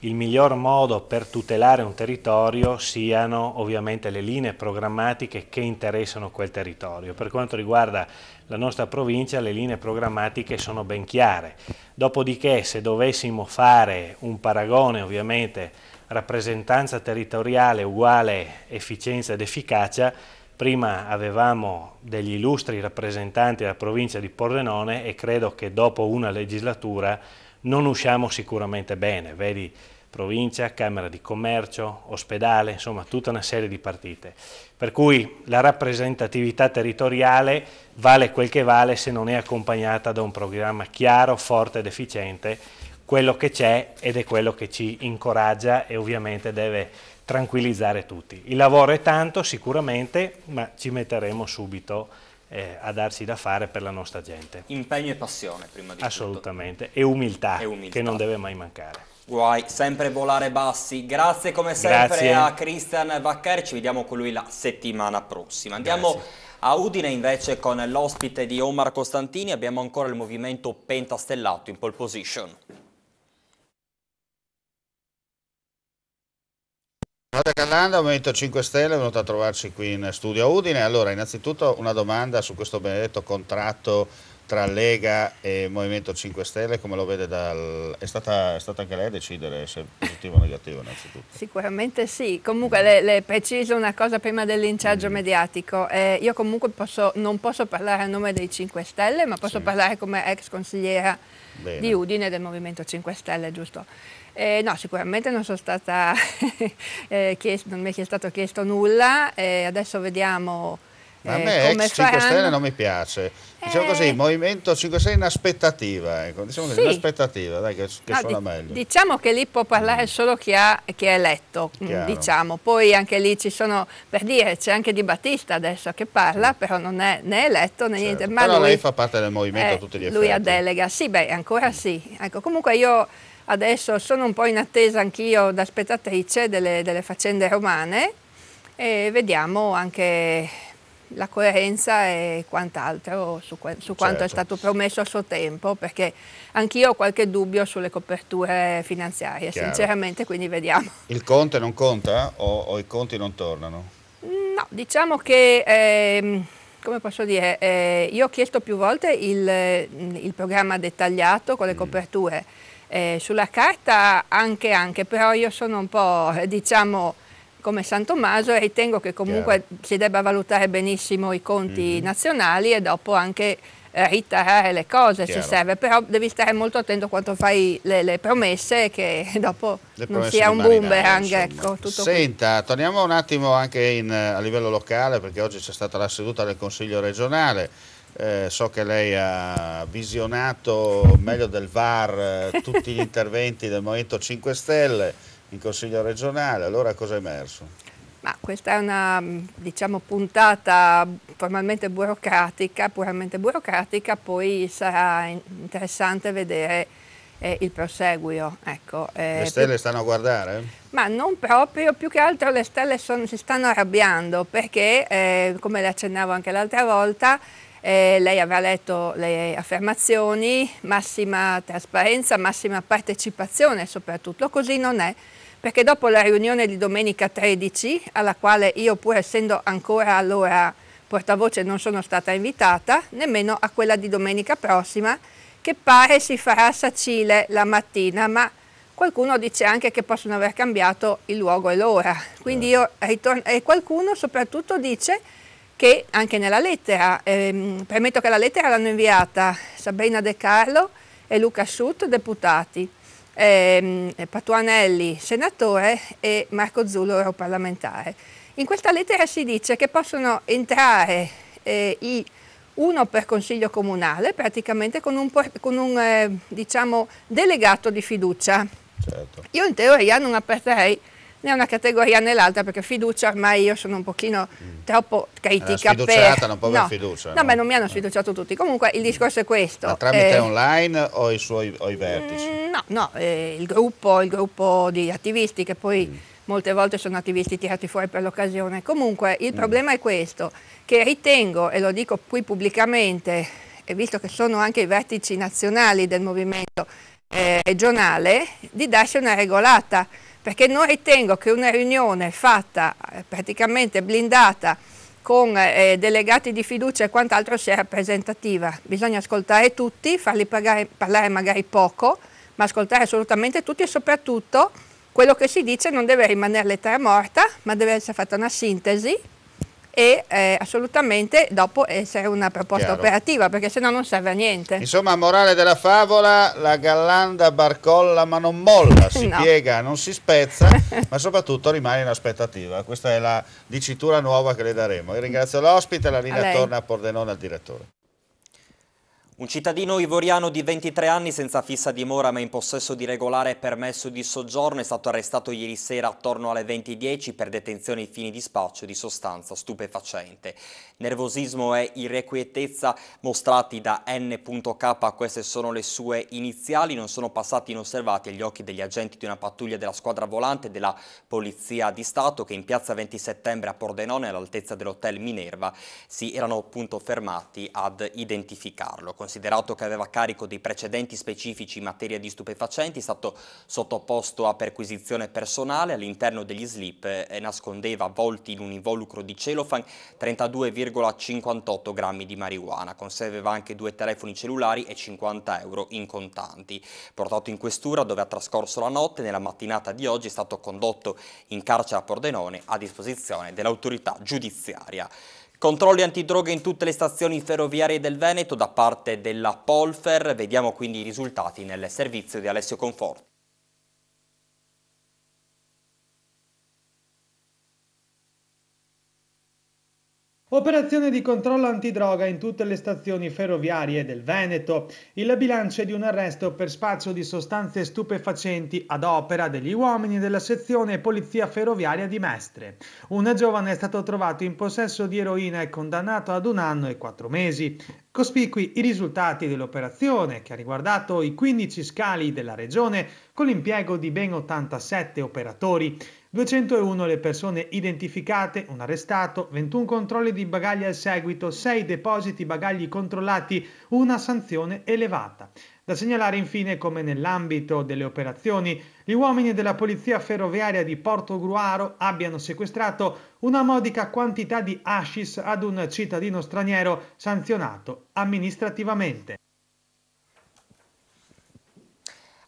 il miglior modo per tutelare un territorio siano ovviamente le linee programmatiche che interessano quel territorio. Per quanto riguarda la nostra provincia le linee programmatiche sono ben chiare, dopodiché se dovessimo fare un paragone ovviamente rappresentanza territoriale uguale efficienza ed efficacia, prima avevamo degli illustri rappresentanti della provincia di Pordenone e credo che dopo una legislatura non usciamo sicuramente bene, vedi provincia, Camera di Commercio, ospedale, insomma tutta una serie di partite. Per cui la rappresentatività territoriale vale quel che vale se non è accompagnata da un programma chiaro, forte ed efficiente, quello che c'è ed è quello che ci incoraggia e ovviamente deve tranquillizzare tutti. Il lavoro è tanto sicuramente, ma ci metteremo subito eh, a darsi da fare per la nostra gente. Impegno e passione, prima di Assolutamente. tutto. Assolutamente, e umiltà, che non deve mai mancare. Guai, sempre volare bassi. Grazie come sempre Grazie. a Christian Vaccher, ci vediamo con lui la settimana prossima. Andiamo Grazie. A Udine invece con l'ospite di Omar Costantini abbiamo ancora il movimento pentastellato in pole position. Renata Callanda, Movimento 5 Stelle, è venuta a trovarci qui in studio a Udine. Allora, innanzitutto una domanda su questo benedetto contratto tra Lega e Movimento 5 Stelle, come lo vede dal... È stata, è stata anche lei a decidere se è positivo o negativo innanzitutto? Sicuramente sì, comunque le, le preciso una cosa prima del linciaggio mm. mediatico, eh, io comunque posso, non posso parlare a nome dei 5 Stelle, ma posso sì. parlare come ex consigliera Bene. di Udine del Movimento 5 Stelle, giusto? Eh, no, sicuramente non, sono stata, eh, chiesto, non mi è stato chiesto nulla, eh, adesso vediamo. Ma A eh, me ex 5 Stelle non mi piace. Diciamo così, eh. Movimento 5 Stelle in aspettativa, ecco. diciamo così, sì. in aspettativa, dai che, che no, suona di, meglio. Diciamo che lì può parlare mm. solo chi, ha, chi è eletto, mm, diciamo. Poi anche lì ci sono, per dire, c'è anche Di Battista adesso che parla, mm. però non è né eletto né certo. niente. Ma però lui, lei fa parte del movimento eh, a tutti gli effetti. Eh, lui ha delega, sì, beh, ancora sì. Ecco, comunque io adesso sono un po' in attesa anch'io da spettatrice delle, delle faccende romane e vediamo anche la coerenza e quant'altro su, su quanto certo. è stato promesso a suo tempo, perché anch'io ho qualche dubbio sulle coperture finanziarie, Chiaro. sinceramente, quindi vediamo. Il conte non conta o, o i conti non tornano? No, diciamo che, eh, come posso dire, eh, io ho chiesto più volte il, il programma dettagliato con le mm. coperture eh, sulla carta anche anche, però io sono un po' eh, diciamo come San Tommaso e ritengo che comunque Chiaro. si debba valutare benissimo i conti mm. nazionali e dopo anche eh, ritarare le cose Chiaro. se serve, però devi stare molto attento quando fai le, le promesse che dopo le non sia un boomerang. Ecco, Senta, qui. torniamo un attimo anche in, a livello locale perché oggi c'è stata la seduta del Consiglio regionale eh, so che lei ha visionato meglio del VAR eh, tutti gli interventi del Movimento 5 Stelle in Consiglio regionale, allora cosa è emerso? Ma questa è una mm, diciamo, puntata formalmente burocratica, puramente burocratica, poi sarà interessante vedere eh, il proseguio. Ecco, eh, le stelle più, stanno a guardare? Ma non proprio, più che altro le stelle sono, si stanno arrabbiando perché, eh, come le accennavo anche l'altra volta, eh, lei avrà letto le affermazioni, massima trasparenza, massima partecipazione soprattutto, così non è, perché dopo la riunione di domenica 13, alla quale io pur essendo ancora allora portavoce non sono stata invitata, nemmeno a quella di domenica prossima, che pare si farà a Sacile la mattina, ma qualcuno dice anche che possono aver cambiato il luogo e l'ora. Quindi certo. io ritorno, e qualcuno soprattutto dice che anche nella lettera, ehm, premetto che la lettera l'hanno inviata Sabrina De Carlo e Luca Schutt, deputati, ehm, Patuanelli, senatore e Marco Zullo, europarlamentare. In questa lettera si dice che possono entrare eh, i uno per consiglio comunale, praticamente con un, con un eh, diciamo, delegato di fiducia. Certo. Io in teoria non aperterei né una categoria né l'altra perché fiducia ormai io sono un pochino mm. troppo critica per... non può no. fiducia. No, no, ma non mi hanno sfiduciato tutti. Comunque il discorso è questo. Ma tramite eh... online o i suoi o i vertici? Mm, no, no, eh, il, gruppo, il, gruppo, di attivisti che poi... Mm molte volte sono attivisti tirati fuori per l'occasione. Comunque il mm. problema è questo, che ritengo, e lo dico qui pubblicamente, e visto che sono anche i vertici nazionali del movimento eh, regionale, di darsi una regolata perché non ritengo che una riunione fatta eh, praticamente blindata con eh, delegati di fiducia e quant'altro sia rappresentativa. Bisogna ascoltare tutti, farli pagare, parlare magari poco, ma ascoltare assolutamente tutti e soprattutto quello che si dice non deve rimanere lettera morta, ma deve essere fatta una sintesi e eh, assolutamente dopo essere una proposta Chiaro. operativa perché sennò non serve a niente. Insomma, morale della favola, la gallanda barcolla ma non molla, si no. piega, non si spezza, ma soprattutto rimane in aspettativa. Questa è la dicitura nuova che le daremo. Io ringrazio l'ospite, la linea torna a Pordenone al direttore. Un cittadino ivoriano di 23 anni senza fissa dimora ma in possesso di regolare permesso di soggiorno è stato arrestato ieri sera attorno alle 20.10 per detenzione ai fini di spaccio di sostanza stupefacente. Nervosismo e irrequietezza mostrati da N.K, queste sono le sue iniziali, non sono passati inosservati agli occhi degli agenti di una pattuglia della squadra volante della Polizia di Stato che in piazza 20 settembre a Pordenone all'altezza dell'hotel Minerva si erano appunto fermati ad identificarlo. Considerato che aveva carico dei precedenti specifici in materia di stupefacenti, è stato sottoposto a perquisizione personale all'interno degli slip e eh, nascondeva avvolti in un involucro di celofan 32,5 1,58 grammi di marijuana. Conserveva anche due telefoni cellulari e 50 euro in contanti. Portato in questura dove ha trascorso la notte, nella mattinata di oggi è stato condotto in carcere a Pordenone a disposizione dell'autorità giudiziaria. Controlli antidroga in tutte le stazioni ferroviarie del Veneto da parte della Polfer. Vediamo quindi i risultati nel servizio di Alessio Conforti. Operazione di controllo antidroga in tutte le stazioni ferroviarie del Veneto. Il bilancio è di un arresto per spaccio di sostanze stupefacenti ad opera degli uomini della sezione Polizia Ferroviaria di Mestre. Un giovane è stato trovato in possesso di eroina e condannato ad un anno e quattro mesi. Cospicui i risultati dell'operazione, che ha riguardato i 15 scali della regione con l'impiego di ben 87 operatori, 201 le persone identificate, un arrestato, 21 controlli di bagagli al seguito, 6 depositi bagagli controllati, una sanzione elevata. Da segnalare infine come nell'ambito delle operazioni gli uomini della Polizia Ferroviaria di Porto Gruaro abbiano sequestrato una modica quantità di hashish ad un cittadino straniero sanzionato amministrativamente.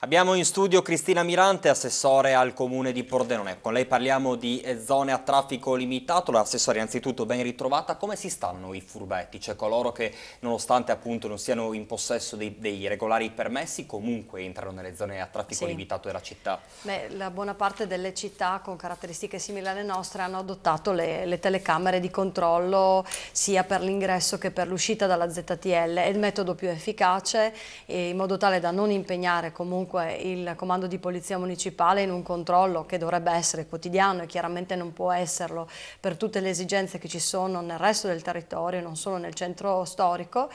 Abbiamo in studio Cristina Mirante, assessore al comune di Pordenone. Con lei parliamo di eh, zone a traffico limitato. L'assessore innanzitutto ben ritrovata. Come si stanno i furbetti? Cioè coloro che nonostante appunto non siano in possesso dei, dei regolari permessi comunque entrano nelle zone a traffico sì. limitato della città? Beh, la buona parte delle città con caratteristiche simili alle nostre hanno adottato le, le telecamere di controllo sia per l'ingresso che per l'uscita dalla ZTL. È il metodo più efficace eh, in modo tale da non impegnare comunque comunque il comando di polizia municipale in un controllo che dovrebbe essere quotidiano e chiaramente non può esserlo per tutte le esigenze che ci sono nel resto del territorio, non solo nel centro storico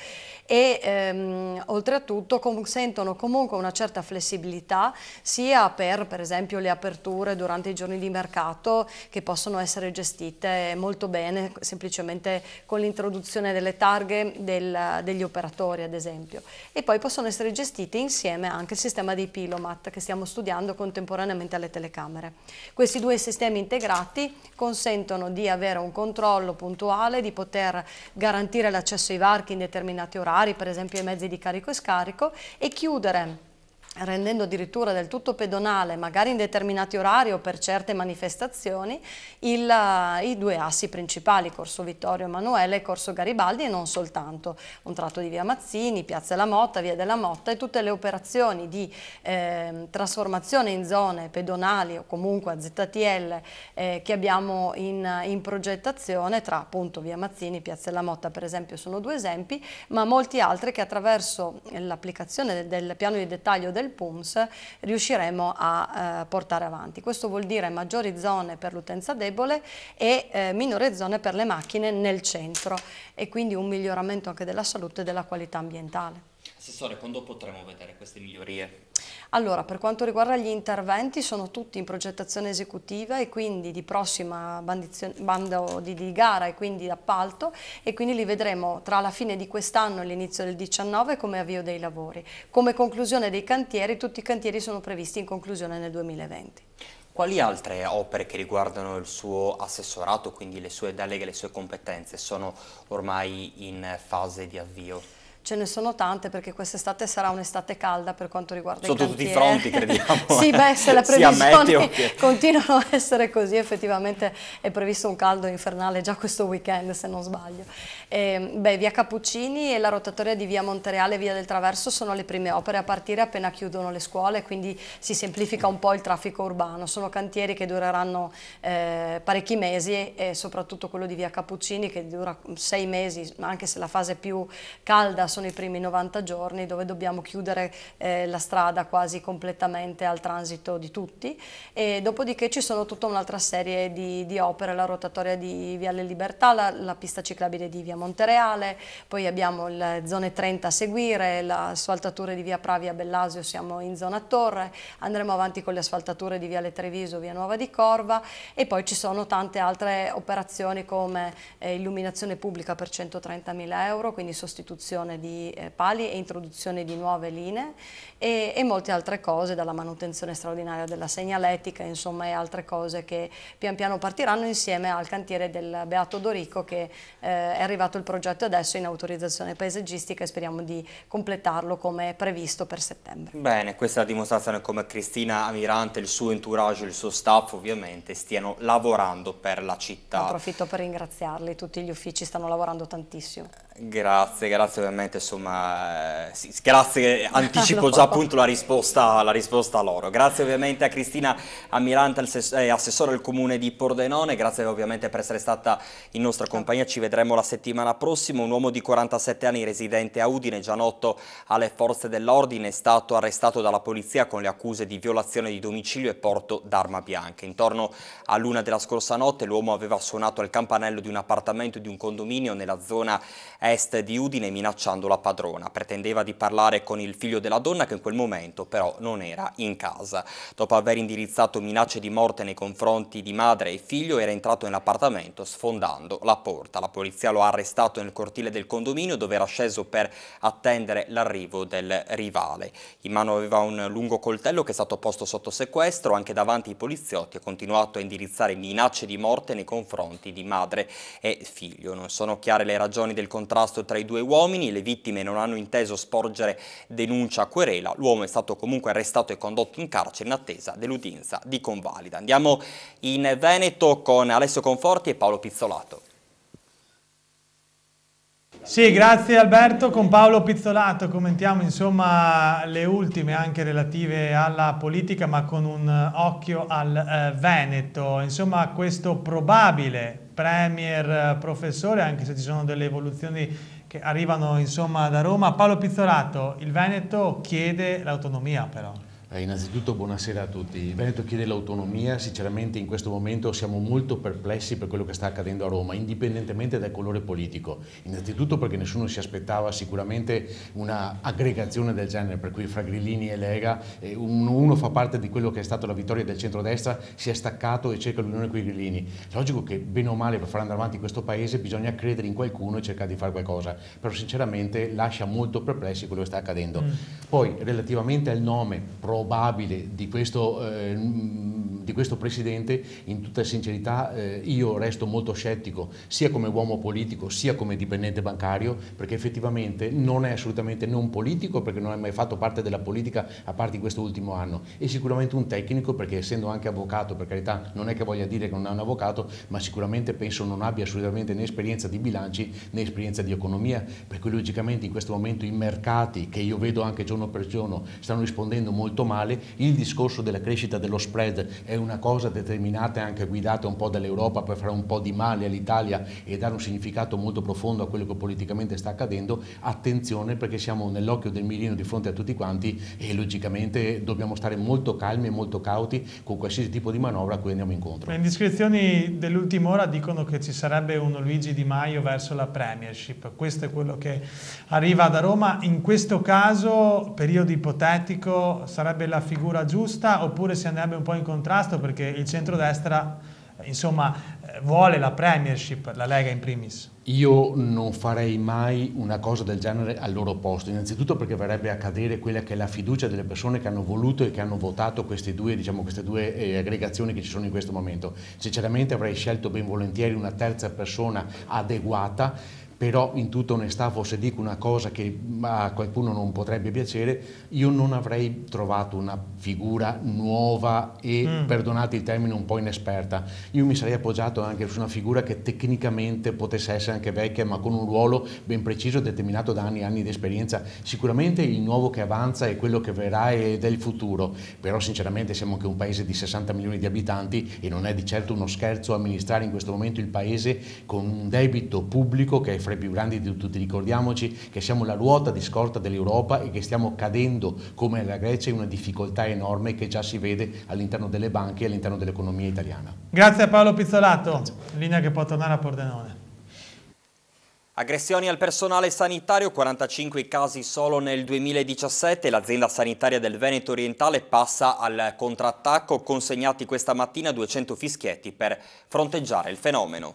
e ehm, oltretutto consentono comunque una certa flessibilità sia per per esempio le aperture durante i giorni di mercato che possono essere gestite molto bene semplicemente con l'introduzione delle targhe del, degli operatori ad esempio e poi possono essere gestite insieme anche il sistema dei Pilomat che stiamo studiando contemporaneamente alle telecamere. Questi due sistemi integrati consentono di avere un controllo puntuale, di poter garantire l'accesso ai varchi in determinati orari, per esempio ai mezzi di carico e scarico, e chiudere rendendo addirittura del tutto pedonale, magari in determinati orari o per certe manifestazioni, il, eh, i due assi principali, Corso Vittorio Emanuele e Corso Garibaldi e non soltanto, un tratto di Via Mazzini, Piazza della Motta, Via della Motta e tutte le operazioni di eh, trasformazione in zone pedonali o comunque a ZTL eh, che abbiamo in, in, progettazione tra appunto Via Mazzini, Piazza della Motta per esempio sono due esempi, ma molti altri che attraverso l'applicazione del, del piano di dettaglio del del PUMS riusciremo a eh, portare avanti. Questo vuol dire maggiori zone per l'utenza debole e eh, minore zone per le macchine nel centro e quindi un miglioramento anche della salute e della qualità ambientale. Assessore, quando potremo vedere queste migliorie? Allora, per quanto riguarda gli interventi, sono tutti in progettazione esecutiva e quindi di prossima bando di, di, gara e quindi d'appalto e quindi li vedremo tra la fine di quest'anno e l'inizio del 19 come avvio dei lavori. Come conclusione dei cantieri, tutti i cantieri sono previsti in conclusione nel 2020. Quali altre opere che riguardano il suo assessorato, quindi le sue deleghe, le sue competenze, sono ormai in fase di avvio? ce ne sono tante perché quest'estate sarà un'estate calda per quanto riguarda Sotto i cantieri. Sotto tutti i fronti crediamo. sì, beh, se le previsioni che... continuano a essere così effettivamente è previsto un caldo infernale già questo weekend se non sbaglio. E, ehm, beh, via Cappuccini e la rotatoria di via Montereale e via del Traverso sono le prime opere a partire appena chiudono le scuole quindi si semplifica un po' il traffico urbano. Sono cantieri che dureranno eh, parecchi mesi e soprattutto quello di via Cappuccini che dura sei mesi anche se la fase più calda sono sono i primi 90 giorni dove dobbiamo chiudere eh, la strada quasi completamente al transito di tutti e dopodiché ci sono tutta un'altra serie di, di, opere, la rotatoria di Viale Libertà, la, la, pista ciclabile di Via Montereale, poi abbiamo le zone 30 a seguire, l'asfaltatura di Via Pravia Bellasio, siamo in zona Torre, andremo avanti con le asfaltature di Viale Treviso, Via Nuova di Corva e poi ci sono tante altre operazioni come eh, illuminazione pubblica per 130 mila euro, quindi sostituzione di eh, pali e introduzione di nuove linee e, e, molte altre cose, dalla manutenzione straordinaria della segnaletica, insomma, e altre cose che pian piano partiranno insieme al cantiere del Beato Dorico che eh, è arrivato il progetto adesso in autorizzazione paesaggistica e speriamo di completarlo come previsto per settembre. Bene, questa è la dimostrazione come Cristina Amirante, il suo entourage, il suo staff ovviamente stiano lavorando per la città. Approfitto per ringraziarli, tutti gli uffici stanno lavorando tantissimo. Grazie, grazie ovviamente, insomma, eh, sì, grazie, anticipo già appunto la risposta, la risposta, a loro. Grazie ovviamente a Cristina Ammirante, eh, assessore del comune di Pordenone, grazie ovviamente per essere stata in nostra compagnia, ci vedremo la settimana prossima. Un uomo di 47 anni residente a Udine, già noto alle forze dell'ordine, è stato arrestato dalla polizia con le accuse di violazione di domicilio e porto d'arma bianca. Intorno a luna della scorsa notte l'uomo aveva suonato il campanello di un appartamento di un condominio nella zona est di Udine minacciando la padrona. Pretendeva di parlare con il figlio della donna che in quel momento però non era in casa. Dopo aver indirizzato minacce di morte nei confronti di madre e figlio era entrato nell'appartamento sfondando la porta. La polizia lo ha arrestato nel cortile del condominio dove era sceso per attendere l'arrivo del rivale. In mano aveva un lungo coltello che è stato posto sotto sequestro anche davanti ai poliziotti e continuato a indirizzare indirizzare minacce di morte nei confronti di madre e figlio. Non sono chiare le ragioni del contrasto tra i due uomini, le vittime non hanno inteso sporgere denuncia a querela, l'uomo è stato comunque arrestato e condotto in carcere in attesa dell'udienza di convalida. Andiamo in Veneto con Alessio Conforti e Paolo Pizzolato. Sì, grazie Alberto. Con Paolo Pizzolato commentiamo insomma le ultime anche relative alla politica ma con un eh, occhio al eh, Veneto. Insomma questo probabile premier eh, professore anche se ci sono delle evoluzioni che arrivano insomma da Roma. Paolo Pizzolato, il Veneto chiede l'autonomia però. Eh, innanzitutto buonasera a tutti. Veneto chiede l'autonomia, sinceramente in questo momento siamo molto perplessi per quello che sta accadendo a Roma, indipendentemente dal colore politico. Innanzitutto perché nessuno si aspettava sicuramente un'aggregazione del genere, per cui fra Grillini e Lega eh, uno, fa parte di quello che è stata la vittoria del centrodestra, si è staccato e cerca l'unione con i Grillini. È logico che bene o male per far andare avanti questo paese bisogna credere in qualcuno e cercare di fare qualcosa, però sinceramente lascia molto perplessi quello che sta accadendo. Mm. Poi relativamente al nome, pro probabile di questo eh, di questo Presidente, in tutta sincerità eh, io resto molto scettico, sia come uomo politico, sia come dipendente bancario, perché effettivamente non è assolutamente non politico, perché non è mai fatto parte della politica, a parte in questo ultimo anno, e sicuramente un tecnico, perché essendo anche avvocato, per carità, non è che voglia dire che non è un avvocato, ma sicuramente penso non abbia assolutamente né esperienza di bilanci né esperienza di economia, per cui logicamente in questo momento i mercati, che io vedo anche giorno per giorno, stanno rispondendo molto male, il discorso della crescita dello spread è una cosa determinata e anche guidata un po' dall'Europa per fare un po' di male all'Italia e dare un significato molto profondo a quello che politicamente sta accadendo, attenzione perché siamo nell'occhio del mirino di fronte a tutti quanti e logicamente dobbiamo stare molto calmi e molto cauti con qualsiasi tipo di manovra a cui andiamo incontro. Le indiscrezioni dell'ultima ora dicono che ci sarebbe uno Luigi Di Maio verso la Premiership, questo è quello che arriva da Roma, in questo caso, periodo ipotetico, sarebbe la figura giusta oppure si andrebbe un po' in contrasto? contrasto perché il centrodestra insomma vuole la premiership, la Lega in primis. Io non farei mai una cosa del genere al loro posto, innanzitutto perché verrebbe a cadere quella che è la fiducia delle persone che hanno voluto e che hanno votato due, diciamo, queste due eh, aggregazioni che ci sono in questo momento. Sinceramente avrei scelto ben volentieri una terza persona adeguata però in tutta onestà, forse dico una cosa che a qualcuno non potrebbe piacere, io non avrei trovato una figura nuova e, mm. perdonate il termine, un po' inesperta. Io mi sarei appoggiato anche su una figura che tecnicamente potesse essere anche vecchia, ma con un ruolo ben preciso, determinato da anni e anni di esperienza. Sicuramente il nuovo che avanza è quello che verrà ed è il futuro, però sinceramente siamo anche un paese di 60 milioni di abitanti e non è di certo uno scherzo amministrare in questo momento il paese con un debito pubblico che è fra i più grandi di tutti. Ricordiamoci che siamo la ruota di scorta dell'Europa e che stiamo cadendo come la Grecia in una difficoltà enorme che già si vede all'interno delle banche e all'interno dell'economia italiana. Grazie a Paolo Pizzolato, Grazie. linea che può tornare a Pordenone. Aggressioni al personale sanitario, 45 casi solo nel 2017, l'azienda sanitaria del Veneto orientale passa al contrattacco, consegnati questa mattina 200 fischietti per fronteggiare il fenomeno.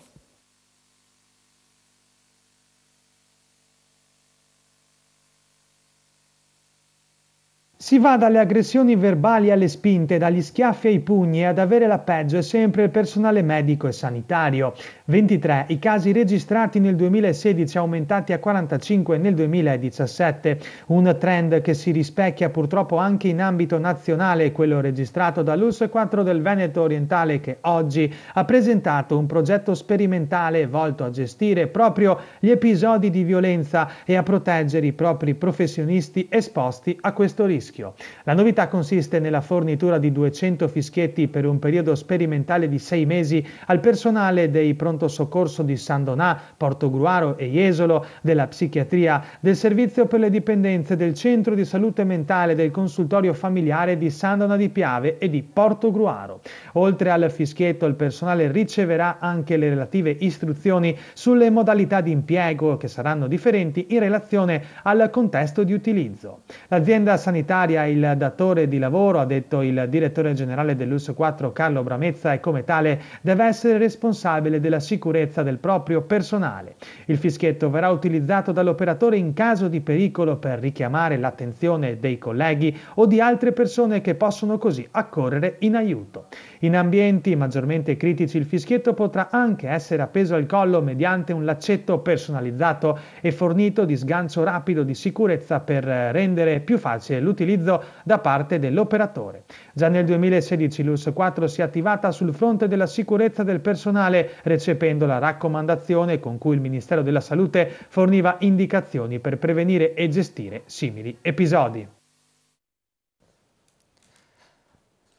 Si va dalle aggressioni verbali alle spinte, dagli schiaffi ai pugni e ad avere la peggio è sempre il personale medico e sanitario. 23. I casi registrati nel 2016 aumentati a 45 nel 2017, un trend che si rispecchia purtroppo anche in ambito nazionale, quello registrato dall'US 4 del Veneto orientale che oggi ha presentato un progetto sperimentale volto a gestire proprio gli episodi di violenza e a proteggere i propri professionisti esposti a questo rischio rischio. La novità consiste nella fornitura di 200 fischietti per un periodo sperimentale di sei mesi al personale dei pronto soccorso di San Donà, Portogruaro e Jesolo, della psichiatria, del servizio per le dipendenze del centro di salute mentale del consultorio familiare di San Donà di Piave e di Portogruaro. Oltre al fischietto, il personale riceverà anche le relative istruzioni sulle modalità di impiego che saranno differenti in relazione al contesto di utilizzo. L'azienda sanitaria primaria il datore di lavoro, ha detto il direttore generale dellus 4 Carlo Bramezza e come tale deve essere responsabile della sicurezza del proprio personale. Il fischietto verrà utilizzato dall'operatore in caso di pericolo per richiamare l'attenzione dei colleghi o di altre persone che possono così accorrere in aiuto. In ambienti maggiormente critici il fischietto potrà anche essere appeso al collo mediante un laccetto personalizzato e fornito di sgancio rapido di sicurezza per eh, rendere più facile l'utilizzo da parte dell'operatore. Già nel 2016 l'US 4 si è attivata sul fronte della sicurezza del personale recependo la raccomandazione con cui il Ministero della Salute forniva indicazioni per prevenire e gestire simili episodi.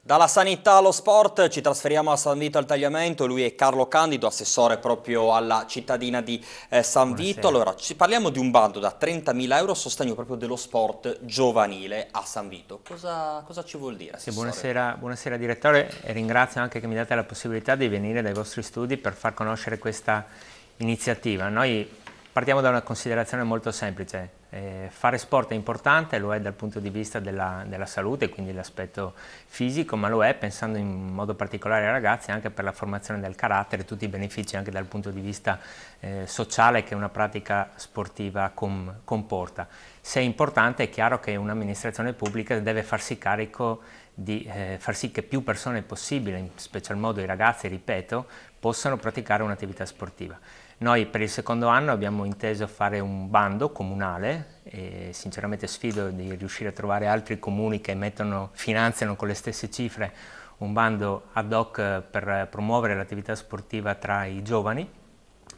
Dalla sanità allo sport ci trasferiamo a San Vito al Tagliamento, lui è Carlo Candido, assessore proprio alla cittadina di eh, San Buonasera. Vito. Allora, ci parliamo di un bando da 30.000 euro a sostegno proprio dello sport giovanile a San Vito. Cosa, cosa ci vuol dire? Sì, buonasera, buonasera, direttore, e ringrazio anche che mi date la possibilità di venire dai vostri studi per far conoscere questa iniziativa. Noi partiamo da una considerazione molto semplice. Eh, fare sport è importante, lo è dal punto di vista della, della salute, quindi l'aspetto fisico, ma lo è pensando in modo particolare ai ragazzi anche per la formazione del carattere, tutti i benefici anche dal punto di vista eh, sociale che una pratica sportiva com comporta. Se è importante è chiaro che un'amministrazione pubblica deve farsi carico di eh, far sì che più persone possibile, in special modo i ragazzi, ripeto, possano praticare un'attività sportiva. Noi per il secondo anno abbiamo inteso fare un bando comunale e sinceramente sfido di riuscire a trovare altri comuni che mettono, finanziano con le stesse cifre un bando ad hoc per promuovere l'attività sportiva tra i giovani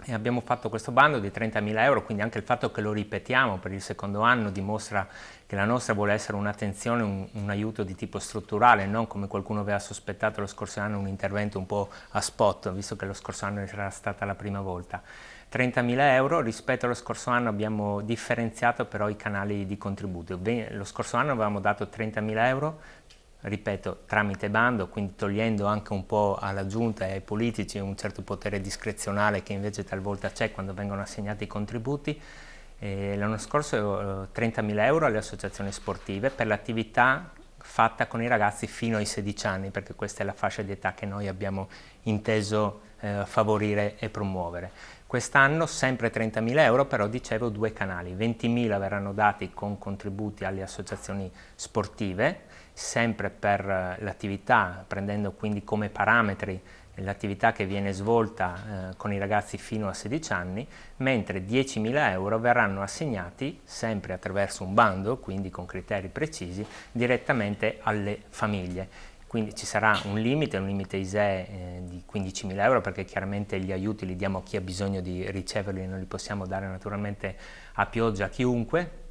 e abbiamo fatto questo bando di 30.000 euro, quindi anche il fatto che lo ripetiamo per il secondo anno dimostra che la nostra vuole essere un'attenzione, un, un, aiuto di tipo strutturale, non come qualcuno aveva sospettato lo scorso anno un intervento un po' a spot, visto che lo scorso anno era stata la prima volta. 30.000 euro, rispetto allo scorso anno abbiamo differenziato però i canali di contributo. Lo scorso anno avevamo dato 30.000 euro, ripeto, tramite bando, quindi togliendo anche un po' alla giunta e ai politici un certo potere discrezionale che invece talvolta c'è quando vengono assegnati i contributi, L'anno scorso 30.000 euro alle associazioni sportive per l'attività fatta con i ragazzi fino ai 16 anni, perché questa è la fascia di età che noi abbiamo inteso eh, favorire e promuovere. Quest'anno sempre 30.000 euro, però dicevo due canali, 20.000 verranno dati con contributi alle associazioni sportive, sempre per eh, l'attività, prendendo quindi come parametri l'attività che viene svolta eh, con i ragazzi fino a 16 anni, mentre 10.000 euro verranno assegnati, sempre attraverso un bando, quindi con criteri precisi, direttamente alle famiglie. Quindi ci sarà un limite, un limite ISEE eh, di 15.000 euro perché chiaramente gli aiuti li diamo a chi ha bisogno di riceverli, e non li possiamo dare naturalmente a pioggia a chiunque,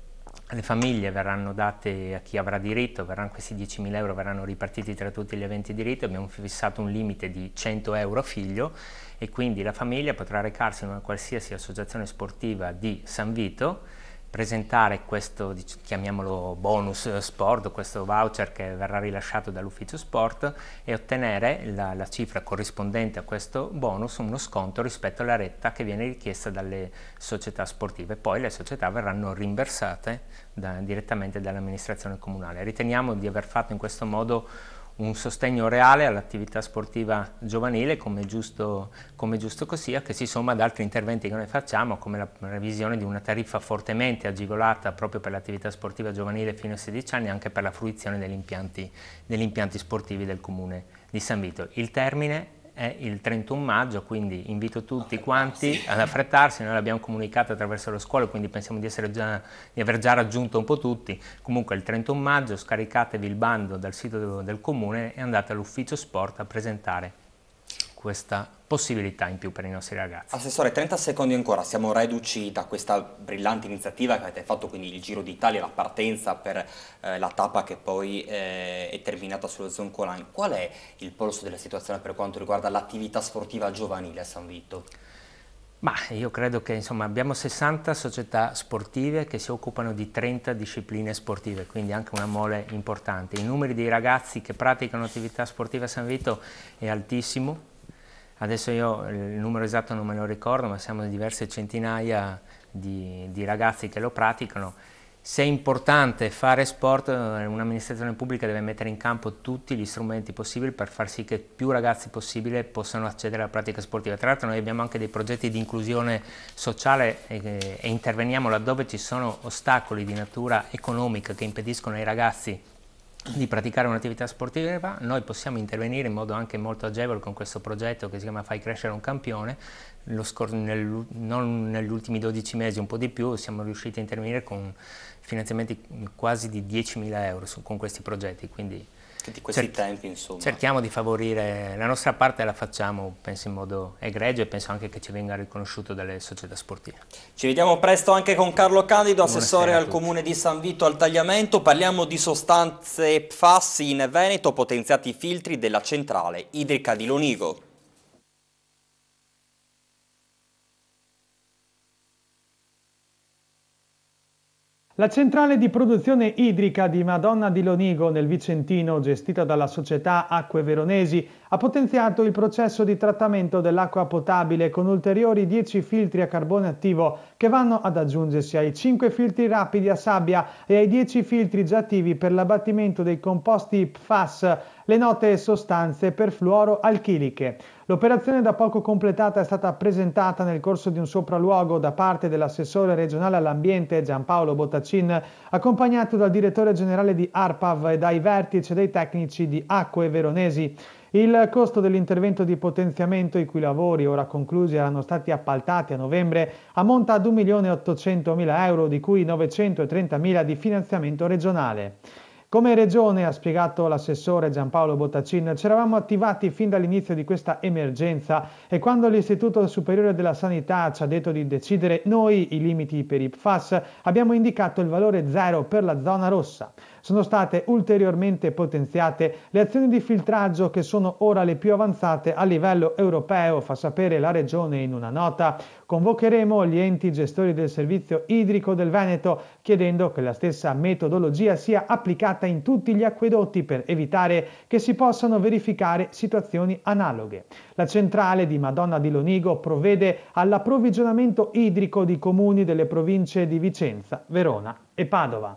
le famiglie verranno date a chi avrà diritto, verranno, questi 10.000 euro verranno ripartiti tra tutti gli aventi diritto, abbiamo fissato un limite di 100 euro a figlio e quindi la famiglia potrà recarsi in una qualsiasi associazione sportiva di San Vito presentare questo, chiamiamolo bonus sport, questo voucher che verrà rilasciato dall'ufficio sport e ottenere la, la, cifra corrispondente a questo bonus, uno sconto rispetto alla retta che viene richiesta dalle società sportive. Poi le società verranno rimbersate da, direttamente dall'amministrazione comunale. Riteniamo di aver fatto in questo modo un sostegno reale all'attività sportiva giovanile, come giusto, come giusto che sia, che si somma ad altri interventi che noi facciamo, come la revisione di una tariffa fortemente agevolata proprio per l'attività sportiva giovanile fino ai 16 anni, anche per la fruizione degli impianti, degli impianti sportivi del Comune di San Vito. Il termine è il 31 maggio, quindi invito tutti quanti ad affrettarsi, noi l'abbiamo comunicato attraverso la scuola, quindi pensiamo di, già, di, aver già raggiunto un po' tutti. Comunque il 31 maggio scaricatevi il bando dal sito del comune e andate all'ufficio sport a presentare questa possibilità in più per i nostri ragazzi. Assessore, 30 secondi ancora, siamo reduci da questa brillante iniziativa che avete fatto, quindi il Giro d'Italia, la partenza per eh, la tappa che poi eh, è terminata sullo Zoncolan. Qual è il polso della situazione per quanto riguarda l'attività sportiva giovanile a San Vito? Ma io credo che insomma, abbiamo 60 società sportive che si occupano di 30 discipline sportive, quindi anche una mole importante. I numeri dei ragazzi che praticano attività sportiva a San Vito è altissimo, Adesso io il numero esatto non me lo ricordo, ma siamo diverse centinaia di, di ragazzi che lo praticano. Se è importante fare sport, eh, un'amministrazione pubblica deve mettere in campo tutti gli strumenti possibili per far sì che più ragazzi possibile possano accedere alla pratica sportiva. Tra l'altro noi abbiamo anche dei progetti di inclusione sociale e, e interveniamo laddove ci sono ostacoli di natura economica che impediscono ai ragazzi di praticare un'attività sportiva, noi possiamo intervenire in modo anche molto agevole con questo progetto che si chiama Fai crescere un campione, nel, non negli ultimi 12 mesi, un po' di più, siamo riusciti a intervenire con finanziamenti quasi di 10.000 euro su, con questi progetti, quindi di questi Cer tempi insomma. Cerchiamo di favorire, la nostra parte la facciamo penso in modo egregio e penso anche che ci venga riconosciuto dalle società sportive. Ci vediamo presto anche con Carlo Candido, assessore al Comune di San Vito al tagliamento, parliamo di sostanze PFAS in Veneto, potenziati filtri della centrale idrica di Lonigo. La centrale di produzione idrica di Madonna di Lonigo nel Vicentino, gestita dalla società Acque Veronesi, ha potenziato il processo di trattamento dell'acqua potabile con ulteriori 10 filtri a carbone attivo che vanno ad aggiungersi ai 5 filtri rapidi a sabbia e ai 10 filtri già attivi per l'abbattimento dei composti PFAS, le note sostanze perfluoroalchiliche. L'operazione da poco completata è stata presentata nel corso di un sopralluogo da parte dell'assessore regionale all'ambiente Giampaolo Bottacin, accompagnato dal direttore generale di ARPAV e dai vertici dei tecnici di Acque Veronesi. Il costo dell'intervento di potenziamento, i cui lavori ora conclusi erano stati appaltati a novembre, ammonta ad 1.800.000 euro, di cui 930.000 di finanziamento regionale. Come Regione, ha spiegato l'assessore Giampaolo Bottacin, ci eravamo attivati fin dall'inizio di questa emergenza e quando l'Istituto Superiore della Sanità ci ha detto di decidere noi i limiti per i PFAS, abbiamo indicato il valore zero per la zona rossa. Sono state ulteriormente potenziate le azioni di filtraggio che sono ora le più avanzate a livello europeo, fa sapere la Regione in una nota. Convocheremo gli enti gestori del servizio idrico del Veneto chiedendo che la stessa metodologia sia applicata in tutti gli acquedotti per evitare che si possano verificare situazioni analoghe. La centrale di Madonna di Lonigo provvede all'approvvigionamento idrico di comuni delle province di Vicenza, Verona e Padova.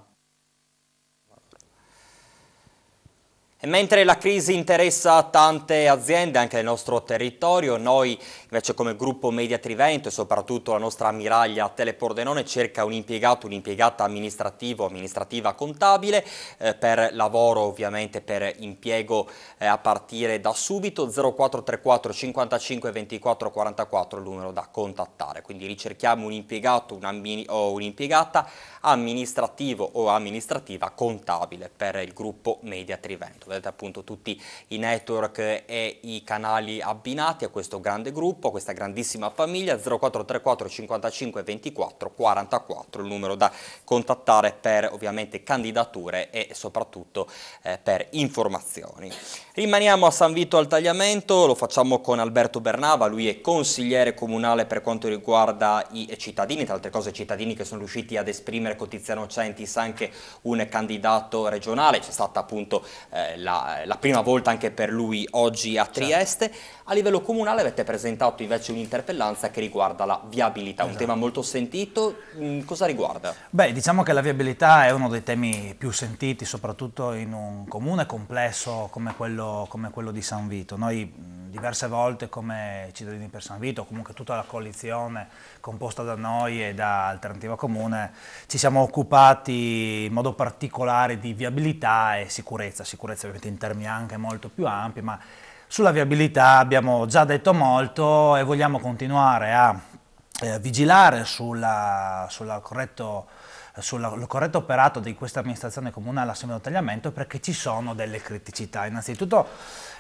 E mentre la crisi interessa tante aziende anche nel nostro territorio, noi invece come gruppo Media Trivento e soprattutto la nostra ammiraglia Telepordenone cerca un impiegato, un'impiegata amministrativo, amministrativa contabile eh, per lavoro ovviamente per impiego eh, a partire da subito 0434 55 24 44 il numero da contattare. Quindi ricerchiamo un impiegato un o un'impiegata amministrativo o amministrativa contabile per il gruppo Media Trivento vedete appunto tutti i network e i canali abbinati a questo grande gruppo, a questa grandissima famiglia, 0434 55 24 44, il numero da contattare per ovviamente candidature e soprattutto eh, per informazioni. Rimaniamo a San Vito al tagliamento, lo facciamo con Alberto Bernava, lui è consigliere comunale per quanto riguarda i cittadini, tra altre cose cittadini che sono riusciti ad esprimere con Tiziano Centis anche un candidato regionale, c'è stata appunto eh, la, la, prima volta anche per lui oggi a certo. Trieste. Certo. A livello comunale avete presentato invece un'interpellanza che riguarda la viabilità, esatto. un tema molto sentito. Mm, cosa riguarda? Beh, diciamo che la viabilità è uno dei temi più sentiti, soprattutto in un comune complesso come quello, come quello di San Vito. Noi mm, diverse volte come cittadini per San Vito, comunque tutta la coalizione composta da noi e da Alternativa Comune, ci siamo occupati in modo particolare di viabilità e sicurezza, sicurezza ovviamente in termini anche molto più ampi, ma sulla viabilità abbiamo già detto molto e vogliamo continuare a eh, vigilare sulla, sulla corretto sul corretto operato di questa amministrazione comunale a Semino Tagliamento perché ci sono delle criticità. Innanzitutto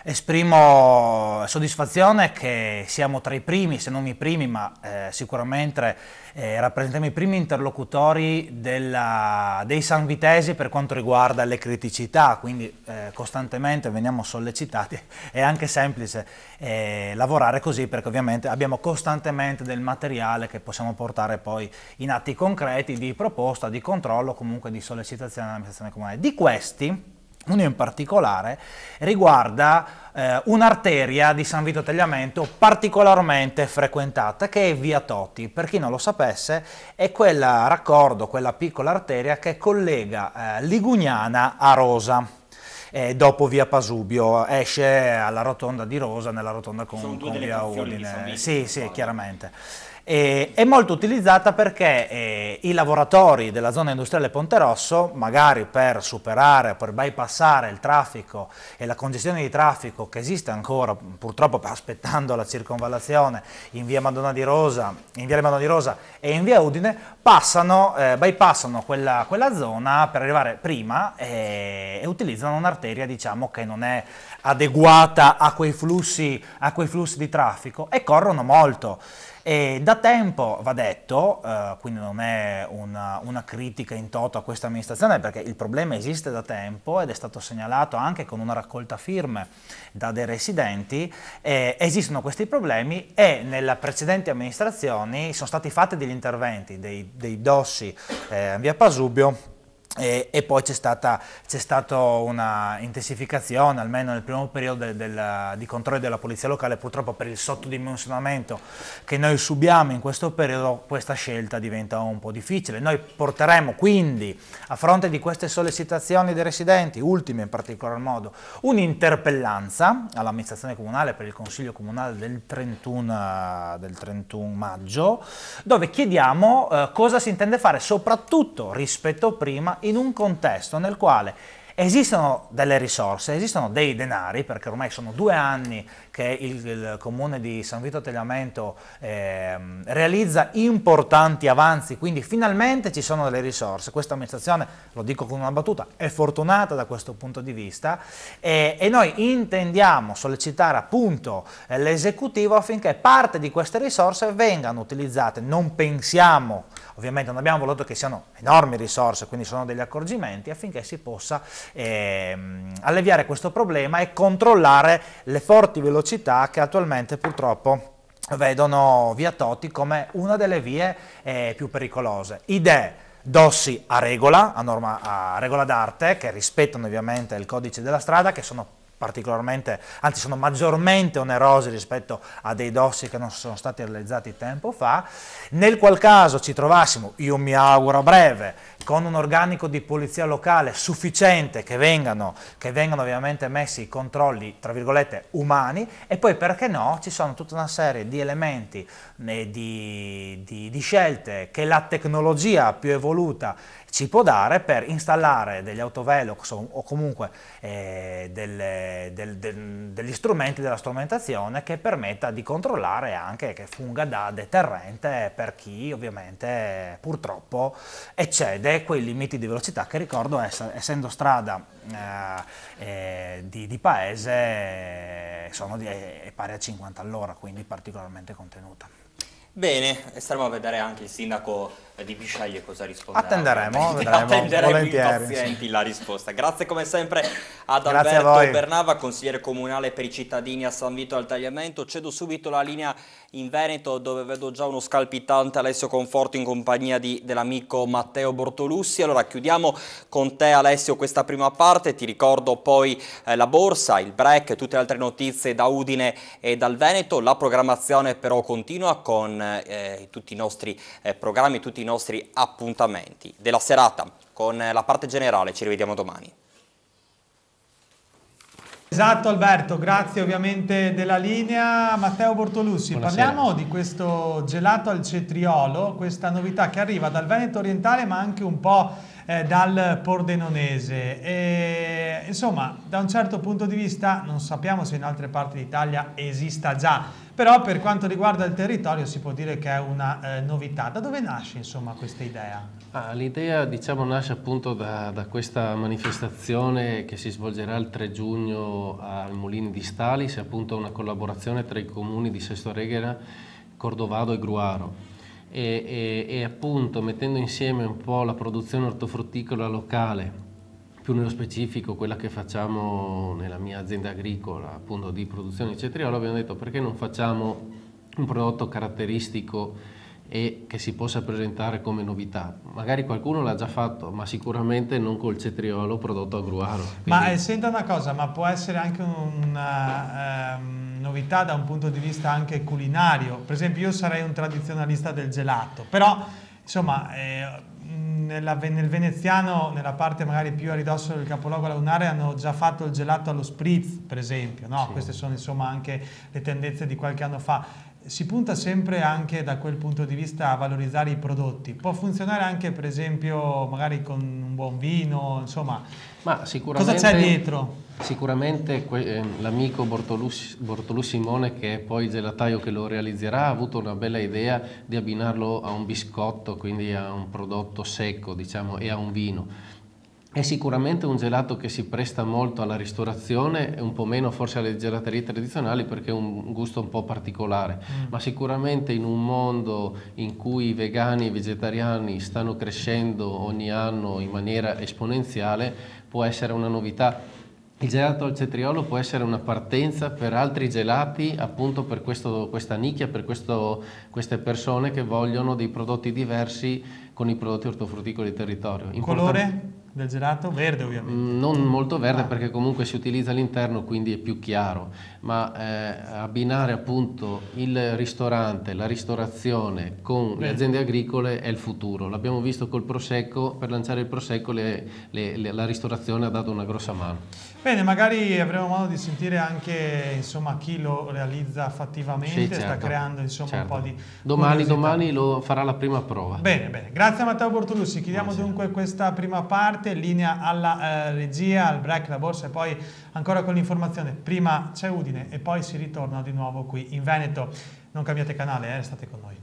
Esprimo soddisfazione che siamo tra i primi, se non i primi, ma eh, sicuramente eh, rappresentiamo i primi interlocutori della, dei sanvitesi per quanto riguarda le criticità, quindi eh, costantemente veniamo sollecitati, è anche semplice eh, lavorare così perché ovviamente abbiamo costantemente del materiale che possiamo portare poi in atti concreti di proposta, di controllo, comunque di sollecitazione all'amministrazione comunale. Di questi, uno in particolare riguarda eh, un'arteria di San Vito Tagliamento particolarmente frequentata che è Via Totti. Per chi non lo sapesse è quel raccordo, quella piccola arteria che collega eh, Ligugnana a Rosa. Eh, dopo via Pasubio, esce alla rotonda di Rosa, nella rotonda con, con via Udine. Sì, sì, chiaramente. Eh, è molto utilizzata perché eh, i lavoratori della zona industriale Ponte Rosso, magari per superare, per bypassare il traffico e la congestione di traffico che esiste ancora, purtroppo aspettando la circonvallazione in via Madonna di Rosa, in via Madonna di Rosa e in via Udine, passano, eh, bypassano quella, quella, zona per arrivare prima e, eh, e utilizzano un'arteria diciamo, che non è adeguata a quei, flussi, a quei flussi di traffico e corrono molto. E da tempo va detto, eh, quindi non è una, una, critica in toto a questa amministrazione, perché il problema esiste da tempo ed è stato segnalato anche con una raccolta firme da dei residenti, eh, esistono questi problemi e nella precedente amministrazione sono stati fatti degli interventi, dei, dei dossi eh, via Pasubio, e, e, poi c'è stata, stata una intensificazione, almeno nel primo periodo, del, del, di controllo della polizia locale, purtroppo per il sottodimensionamento che noi subiamo in questo periodo questa scelta diventa un po' difficile. Noi porteremo quindi, a fronte di queste sollecitazioni dei residenti, ultime in particolar modo, un'interpellanza all'amministrazione comunale per il Consiglio Comunale del 31, del 31 maggio, dove chiediamo eh, cosa si intende fare soprattutto rispetto prima in un contesto nel quale Esistono delle risorse, esistono dei denari, perché ormai sono due anni che il, il comune di San Vito Tegliamento eh, realizza importanti avanzi, quindi finalmente ci sono delle risorse. Questa amministrazione, lo dico con una battuta, è fortunata da questo punto di vista eh, e noi intendiamo sollecitare appunto eh, l'esecutivo affinché parte di queste risorse vengano utilizzate. Non pensiamo, ovviamente non abbiamo voluto che siano enormi risorse, quindi sono degli accorgimenti affinché si possa eh, alleviare questo problema e controllare le forti velocità che attualmente purtroppo vedono Via Totti come una delle vie eh, più pericolose. Idee dossi a regola, a, norma, a regola d'arte, che rispettano ovviamente il codice della strada, che sono particolarmente, anzi sono maggiormente onerosi rispetto a dei dossi che non sono stati realizzati tempo fa. Nel qual caso ci trovassimo, io mi auguro a breve, con un organico di polizia locale sufficiente che vengano, che vengano ovviamente messi i controlli, tra virgolette, umani e poi perché no, ci sono tutta una serie di elementi, di, di, di scelte che la tecnologia più evoluta ci può dare per installare degli autovelox o, comunque eh, delle, del, del, degli strumenti della strumentazione che permetta di controllare anche che funga da deterrente per chi ovviamente purtroppo eccede equa ai limiti di velocità che ricordo essendo strada eh, eh, di, di, paese eh, di, eh, è pari a 50 all'ora, quindi particolarmente contenuta. Bene, staremo a vedere anche il sindaco di Bisciai cosa risponderà. Attenderemo, vedremo, Attenderemo volentieri. impazienti la risposta. Grazie come sempre ad Grazie Alberto Bernava, consigliere comunale per i cittadini a San Vito al Tagliamento. Cedo subito la linea in Veneto dove vedo già uno scalpitante Alessio Conforto in compagnia dell'amico Matteo Bortolussi. Allora chiudiamo con te Alessio questa prima parte, ti ricordo poi eh, la borsa, il break, tutte le altre notizie da Udine e dal Veneto. La programmazione però continua con eh, tutti i nostri eh, programmi, tutti i nostri nostri appuntamenti della serata. Con la parte generale ci rivediamo domani. Esatto Alberto, grazie ovviamente della linea. Matteo Bortolussi, Buonasera. parliamo di questo gelato al cetriolo, questa novità che arriva dal Veneto orientale ma anche un po' eh, dal Pordenonese. E, insomma, da un certo punto di vista non sappiamo se in altre parti d'Italia esista già, però per quanto riguarda il territorio si può dire che è una eh, novità. Da dove nasce insomma questa idea? Ah, l'idea diciamo nasce appunto da, da, questa manifestazione che si svolgerà il 3 giugno al Mulini di Stalis, appunto una collaborazione tra i comuni di Sesto Reghera, Cordovado e Gruaro e, e, e, appunto mettendo insieme un po' la produzione ortofrutticola locale, più nello specifico quella che facciamo nella mia azienda agricola, appunto di produzione di cetriolo, abbiamo detto perché non facciamo un prodotto caratteristico e che si possa presentare come novità. Magari qualcuno l'ha già fatto, ma sicuramente non col cetriolo prodotto a Gruaro. Quindi... Ma eh, senta una cosa, ma può essere anche una... Eh, ehm novità da un punto di vista anche culinario. Per esempio io sarei un tradizionalista del gelato, però insomma eh, nella, nel veneziano, nella parte magari più a ridosso del capoluogo lagunare, hanno già fatto il gelato allo spritz, per esempio. No? Sì. Queste sono insomma anche le tendenze di qualche anno fa si punta sempre anche da quel punto di vista a valorizzare i prodotti. Può funzionare anche per esempio magari con un buon vino, insomma. Ma sicuramente, cosa c'è dietro? Sicuramente que- eh, l'amico Bortolus, Bortolus Simone, che è poi il gelataio che lo realizzerà, ha avuto una bella idea di abbinarlo a un biscotto, quindi a un prodotto secco diciamo, e a un vino è sicuramente un gelato che si presta molto alla ristorazione un po' meno forse alle gelaterie tradizionali perché è un gusto un po' particolare, mm. ma sicuramente in un mondo in cui i vegani e i vegetariani stanno crescendo ogni anno in maniera esponenziale può essere una novità. Il gelato al cetriolo può essere una partenza per altri gelati, appunto per questo, questa nicchia, per questo, queste persone che vogliono dei prodotti diversi con i prodotti ortofrutticoli del territorio. Importante. Colore? del gelato? Verde ovviamente. Mm, non molto verde ah. perché comunque si utilizza all'interno quindi è più chiaro ma eh, abbinare appunto il ristorante, la ristorazione con Beh. le aziende agricole è il futuro. L'abbiamo visto col Prosecco, per lanciare il Prosecco le, le, le, la ristorazione ha dato una grossa mano. Bene, magari avremo modo di sentire anche insomma, chi lo realizza fattivamente, sì, certo. sta creando insomma, certo. un po' certo. di... Domani, domani, lo farà la prima prova. Bene, bene. Grazie a Matteo Bortolussi. Chiudiamo dunque questa prima parte, linea alla eh, regia, al break, la borsa e poi Ancora con l'informazione, prima c'è Udine e poi si ritorna di nuovo qui in Veneto. Non cambiate canale, eh, state con noi.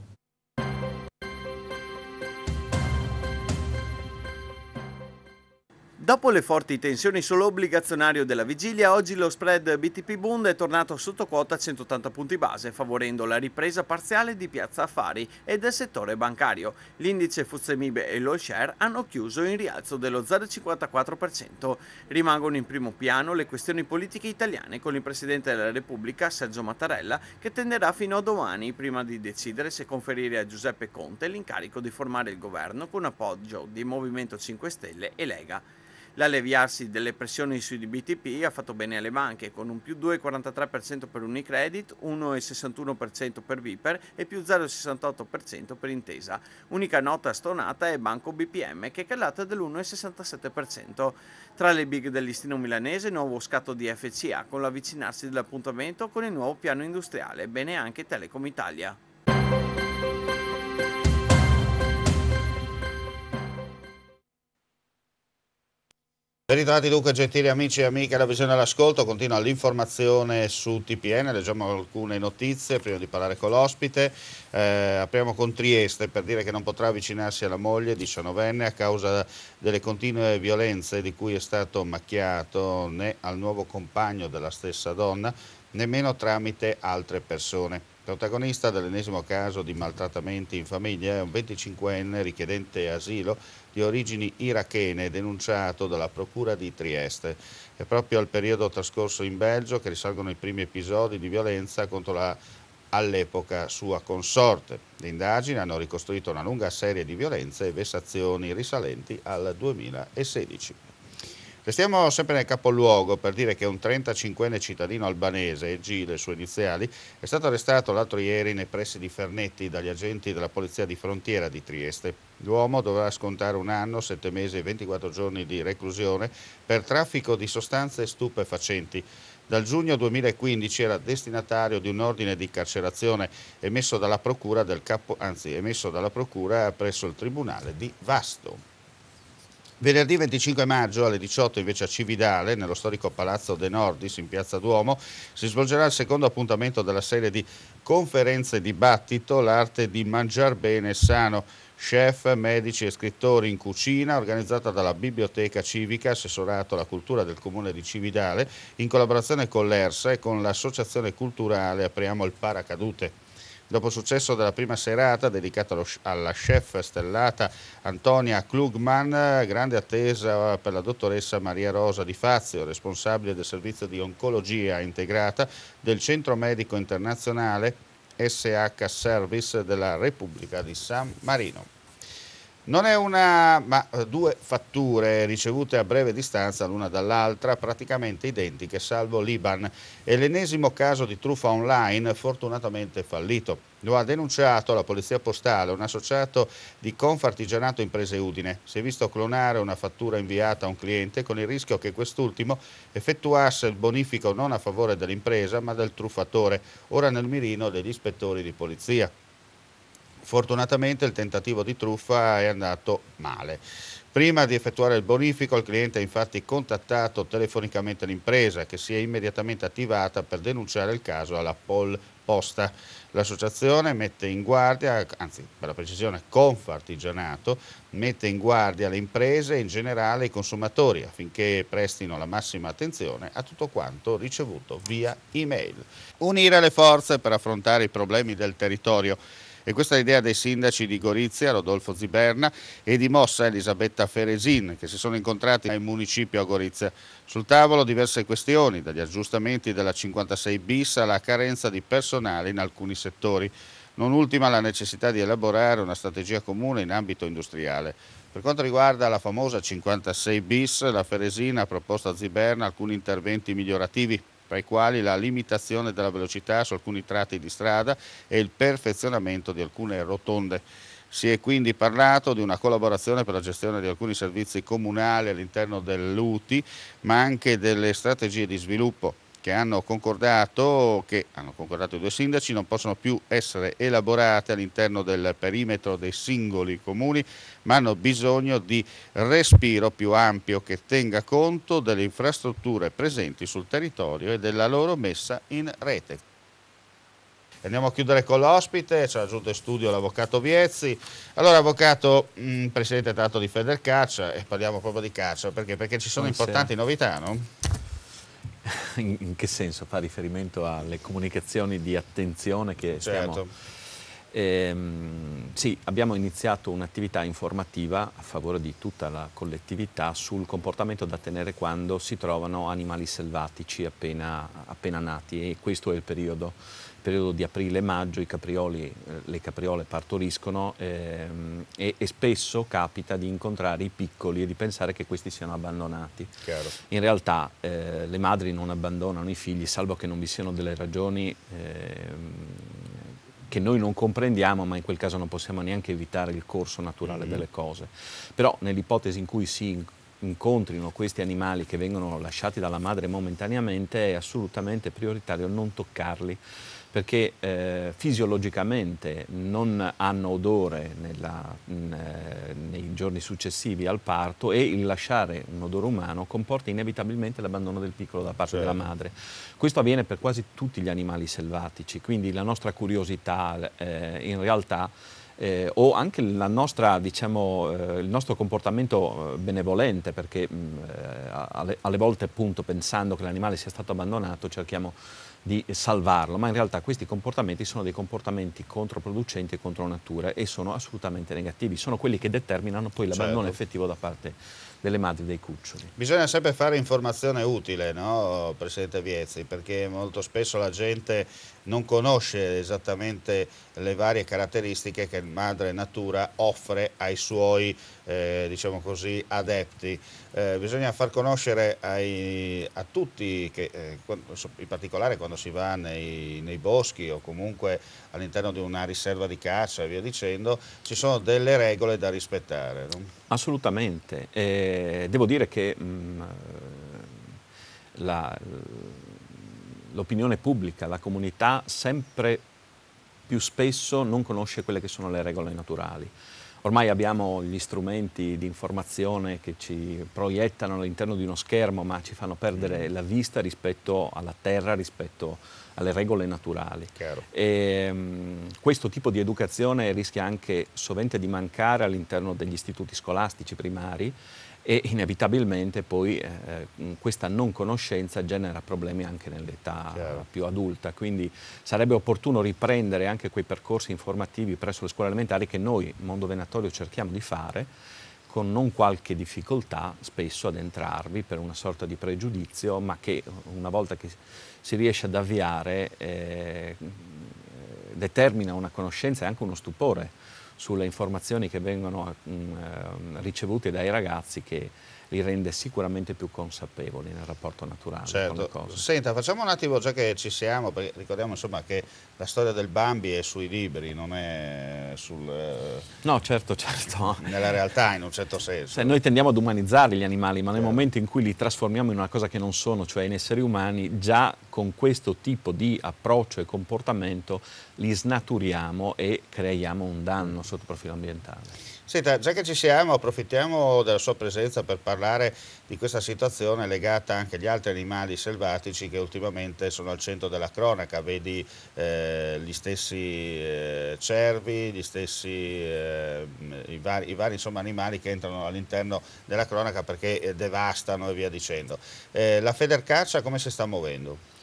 Dopo le forti tensioni sull'obbligazionario della vigilia, oggi lo spread BTP Bund è tornato sotto quota 180 punti base, favorendo la ripresa parziale di Piazza Affari e del settore bancario. L'indice Fuzemibe e lo Share hanno chiuso in rialzo dello 0,54%. Rimangono in primo piano le questioni politiche italiane con il Presidente della Repubblica Sergio Mattarella che tenderà fino a domani prima di decidere se conferire a Giuseppe Conte l'incarico di formare il governo con appoggio di Movimento 5 Stelle e Lega l'alleviarsi delle pressioni sui DBTP ha fatto bene alle banche con un più 2,43% per Unicredit, 1,61% per Viper e più 0,68% per Intesa. Unica nota stonata è Banco BPM che è calata dell'1,67%. Tra le big del listino milanese nuovo scatto di FCA con l'avvicinarsi dell'appuntamento con il nuovo piano industriale, bene anche Telecom Italia. Ben ritrovati dunque Gentili, amici e amiche della Visione all'Ascolto, continua l'informazione su TPN, leggiamo alcune notizie prima di parlare con l'ospite, eh, apriamo con Trieste per dire che non potrà avvicinarsi alla moglie 19enne a causa delle continue violenze di cui è stato macchiato né al nuovo compagno della stessa donna, nemmeno tramite altre persone. Protagonista dell'ennesimo caso di maltrattamenti in famiglia è un 25enne richiedente asilo di origini irachene denunciato dalla Procura di Trieste. È proprio al periodo trascorso in Belgio che risalgono i primi episodi di violenza contro la all'epoca sua consorte. Le indagini hanno ricostruito una lunga serie di violenze e vessazioni risalenti al 2016. Restiamo sempre nel capoluogo per dire che un 35enne cittadino albanese, G le sue iniziali, è stato arrestato l'altro ieri nei pressi di Fernetti dagli agenti della Polizia di Frontiera di Trieste. L'uomo dovrà scontare un anno, 7 mesi e 24 giorni di reclusione per traffico di sostanze stupefacenti. Dal giugno 2015 era destinatario di un ordine di carcerazione emesso dalla Procura, Capo, anzi, emesso dalla procura presso il Tribunale di Vasto. Venerdì 25 maggio alle 18 invece a Cividale, nello storico Palazzo De Nordis in Piazza Duomo, si svolgerà il secondo appuntamento della serie di conferenze dibattito L'arte di mangiar bene e sano chef, medici e scrittori in cucina, organizzata dalla Biblioteca Civica, assessorato alla cultura del comune di Cividale, in collaborazione con l'ERSA e con l'associazione culturale Apriamo il Paracadute. Dopo il successo della prima serata dedicata alla chef stellata Antonia Klugman, grande attesa per la dottoressa Maria Rosa Di Fazio, responsabile del servizio di oncologia integrata del Centro Medico Internazionale SH Service della Repubblica di San Marino. Non è una, ma eh, due fatture ricevute a breve distanza l'una dall'altra, praticamente identiche, salvo l'Iban. È l'ennesimo caso di truffa online, fortunatamente fallito. Lo ha denunciato la Polizia Postale, un associato di Confartigianato Imprese Udine. Si è visto clonare una fattura inviata a un cliente con il rischio che quest'ultimo effettuasse il bonifico non a favore dell'impresa ma del truffatore, ora nel mirino degli ispettori di polizia. Fortunatamente il tentativo di truffa è andato male. Prima di effettuare il bonifico il cliente ha infatti contattato telefonicamente l'impresa che si è immediatamente attivata per denunciare il caso alla Pol Posta. L'associazione mette in guardia, anzi per la precisione Confartigianato, mette in guardia le imprese e in generale i consumatori affinché prestino la massima attenzione a tutto quanto ricevuto via email. Unire le forze per affrontare i problemi del territorio. E questa è l'idea dei sindaci di Gorizia, Rodolfo Ziberna, e di Mossa, Elisabetta Feresin, che si sono incontrati nel municipio a Gorizia. Sul tavolo diverse questioni, dagli aggiustamenti della 56 bis alla carenza di personale in alcuni settori non ultima la necessità di elaborare una strategia comune in ambito industriale. Per quanto riguarda la famosa 56 bis, la Feresina ha proposto a Ziberna alcuni interventi migliorativi tra i quali la limitazione della velocità su alcuni tratti di strada e il perfezionamento di alcune rotonde. Si è quindi parlato di una collaborazione per la gestione di alcuni servizi comunali all'interno dell'UTI, ma anche delle strategie di sviluppo che hanno concordato che hanno concordato i due sindaci non possono più essere elaborate all'interno del perimetro dei singoli comuni, ma hanno bisogno di respiro più ampio che tenga conto delle infrastrutture presenti sul territorio e della loro messa in rete. Andiamo a chiudere con l'ospite, ci ha raggiunto in studio l'avvocato Viezzi. Allora, avvocato, mh, mm, presidente tanto di Federcaccia, e parliamo proprio di caccia, perché? perché ci sono Buonasera. importanti novità, no? In che senso? Fa riferimento alle comunicazioni di attenzione che certo. stiamo... Ehm, sì, abbiamo iniziato un'attività informativa a favore di tutta la collettività sul comportamento da tenere quando si trovano animali selvatici appena, appena nati e questo è il periodo periodo di aprile-maggio eh, le capriole partoriscono ehm, e, e, spesso capita di incontrare i piccoli e di pensare che questi siano abbandonati. Chiaro. In realtà eh, le madri non abbandonano i figli, salvo che non vi siano delle ragioni ehm, che noi non comprendiamo, ma in quel caso non possiamo neanche evitare il corso naturale mm-hmm. delle cose. Però nell'ipotesi in cui si incontrino questi animali che vengono lasciati dalla madre momentaneamente, è assolutamente prioritario non toccarli perché eh, fisiologicamente non hanno odore nella, mh, eh, nei giorni successivi al parto e il lasciare un odore umano comporta inevitabilmente l'abbandono del piccolo da parte certo. della madre. Questo avviene per quasi tutti gli animali selvatici, quindi la nostra curiosità eh, in realtà eh, o anche nostra, diciamo, eh, il nostro comportamento eh, benevolente, perché mh, mm, eh, alle, alle, volte appunto pensando che l'animale sia stato abbandonato cerchiamo di salvarlo, ma in realtà questi comportamenti sono dei comportamenti controproducenti e contro natura e sono assolutamente negativi, sono quelli che determinano poi l'abbandono certo. effettivo da parte delle madri dei cuccioli. Bisogna sempre fare informazione utile, no, Presidente Viezzi, perché molto spesso la gente non conosce esattamente le varie caratteristiche che madre natura offre ai suoi eh, diciamo così, adepti. Eh, bisogna far conoscere ai, a tutti, che, eh, in particolare quando si va nei, nei boschi o comunque all'interno di una riserva di caccia e via dicendo, ci sono delle regole da rispettare. No? Assolutamente. Eh, devo dire che mh, mm, la l'opinione pubblica, la comunità sempre più spesso non conosce quelle che sono le regole naturali. Ormai abbiamo gli strumenti di informazione che ci proiettano all'interno di uno schermo, ma ci fanno perdere mm. la vista rispetto alla terra, rispetto alle regole naturali. E, um, questo tipo di educazione rischia anche sovente di mancare all'interno degli istituti scolastici primari e inevitabilmente poi eh, eh, questa non conoscenza genera problemi anche nell'età certo. più adulta, quindi sarebbe opportuno riprendere anche quei percorsi informativi presso le scuole elementari che noi, mondo venatorio, cerchiamo di fare con non qualche difficoltà spesso ad entrarvi per una sorta di pregiudizio, ma che eh, una volta che si riesce ad avviare eh, determina una conoscenza e anche uno stupore sulle informazioni che vengono mh, mm, ehm, ricevute dai ragazzi che li rende sicuramente più consapevoli nel rapporto naturale certo. Senta, facciamo un attimo già che ci siamo, perché ricordiamo insomma, che la storia del Bambi è sui libri, non è sul... Eh, no, certo, certo. Nella realtà in un certo senso. Se noi tendiamo ad umanizzare gli animali, ma nel certo. momento in cui li trasformiamo in una cosa che non sono, cioè in esseri umani, già con questo tipo di approccio e comportamento li snaturiamo e creiamo un danno sotto profilo ambientale. Senta, già che ci siamo, approfittiamo della sua presenza per parlare di questa situazione legata anche agli altri animali selvatici che ultimamente sono al centro della cronaca, vedi eh, gli stessi eh, cervi, gli stessi, eh, i vari, i vari insomma, animali che entrano all'interno della cronaca perché eh, devastano e via dicendo. Eh, la Federcaccia come si sta muovendo?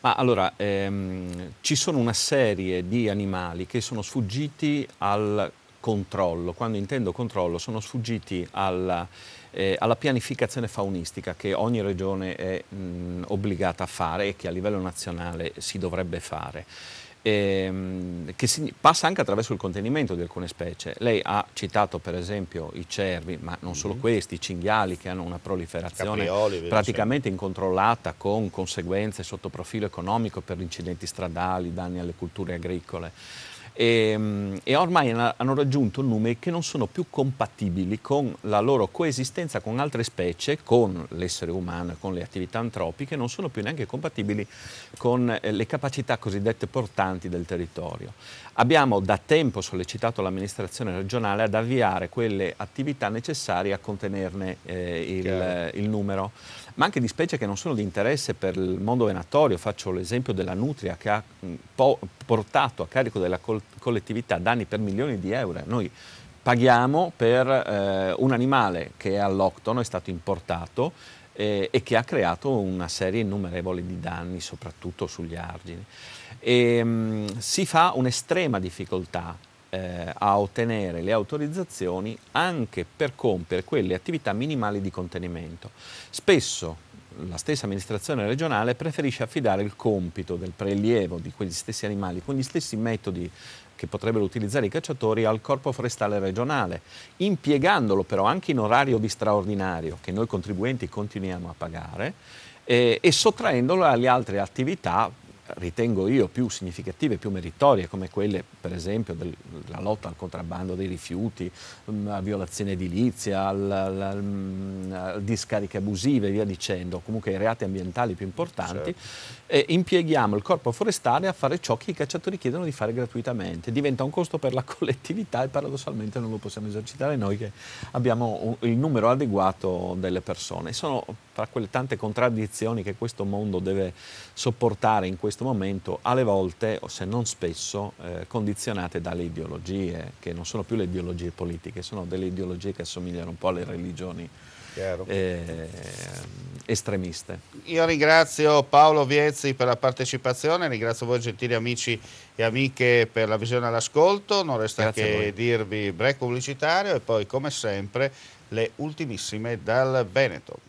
Ma allora, ehm, ci sono una serie di animali che sono sfuggiti al controllo. Quando intendo controllo sono sfuggiti alla, eh, alla pianificazione faunistica che ogni regione è mh, obbligata a fare e che a livello nazionale si dovrebbe fare. E, ehm, che si, passa anche attraverso il contenimento di alcune specie. Lei ha citato per esempio i cervi, ma non solo mm-hmm. questi, i cinghiali che hanno una proliferazione Caprioli, praticamente sempre. incontrollata con conseguenze sotto profilo economico per incidenti stradali, danni alle culture agricole e, ehm, e ormai hanno raggiunto numeri che non sono più compatibili con la loro coesistenza con altre specie, con l'essere umano e con le attività antropiche, non sono più neanche compatibili con eh, le capacità cosiddette portanti del territorio. Abbiamo da tempo sollecitato l'amministrazione regionale ad avviare quelle attività necessarie a contenerne eh, il, il numero ma anche di specie che non sono di interesse per il mondo venatorio. Faccio l'esempio della nutria che ha mm, portato a carico della collettività danni per milioni di euro. Noi paghiamo per eh, un animale che è all'octono, è stato importato eh, e che ha creato una serie innumerevole di danni, soprattutto sugli argini. E, ehm, mh, si fa un'estrema difficoltà eh, a ottenere le autorizzazioni anche per compiere quelle attività minimali di contenimento. Spesso la stessa amministrazione regionale preferisce affidare il compito del prelievo di quegli stessi animali con gli stessi metodi che potrebbero utilizzare i cacciatori al corpo forestale regionale, impiegandolo però anche in orario di straordinario che noi contribuenti continuiamo a pagare eh, e sottraendolo alle altre attività ritengo io più significative, più meritorie, come quelle per esempio della lotta al contrabbando dei rifiuti, mm, a violazione edilizia, al, al, mm, al discariche abusive e via dicendo, comunque i reati ambientali più importanti, certo. impieghiamo il corpo forestale a fare ciò che i cacciatori chiedono di fare gratuitamente. Diventa un costo per la collettività e paradossalmente non lo possiamo esercitare noi che abbiamo il numero adeguato delle persone. Sono tra quelle tante contraddizioni che questo mondo deve sopportare in questo questo momento, alle volte, o se non spesso, eh, condizionate dalle ideologie, che non sono più le ideologie politiche, sono delle ideologie che assomigliano un po' alle religioni eh, estremiste. Io ringrazio Paolo Viezzi per la partecipazione, ringrazio voi gentili amici e amiche per la visione all'ascolto, non resta Grazie che dirvi break pubblicitario e poi come sempre le ultimissime dal Veneto.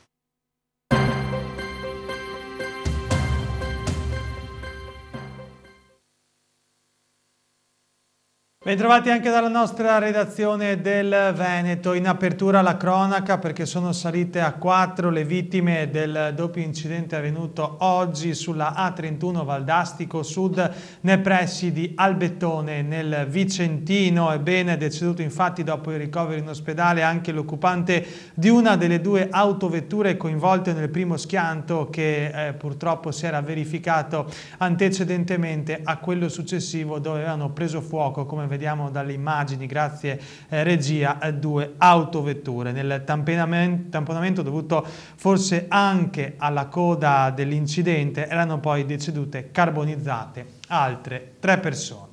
Bentrovati anche dalla nostra redazione del Veneto. In apertura la cronaca perché sono salite a quattro le vittime del doppio incidente avvenuto oggi sulla A31 Valdastico Sud nei pressi di Albettone nel Vicentino. Ebbene, è deceduto infatti dopo il ricovero in ospedale anche l'occupante di una delle due autovetture coinvolte nel primo schianto che eh, purtroppo si era verificato antecedentemente a quello successivo dove avevano preso fuoco come vediamo dalle immagini, grazie eh, regia, eh, due autovetture. Nel tamponamento dovuto forse anche alla coda dell'incidente erano poi decedute carbonizzate altre tre persone.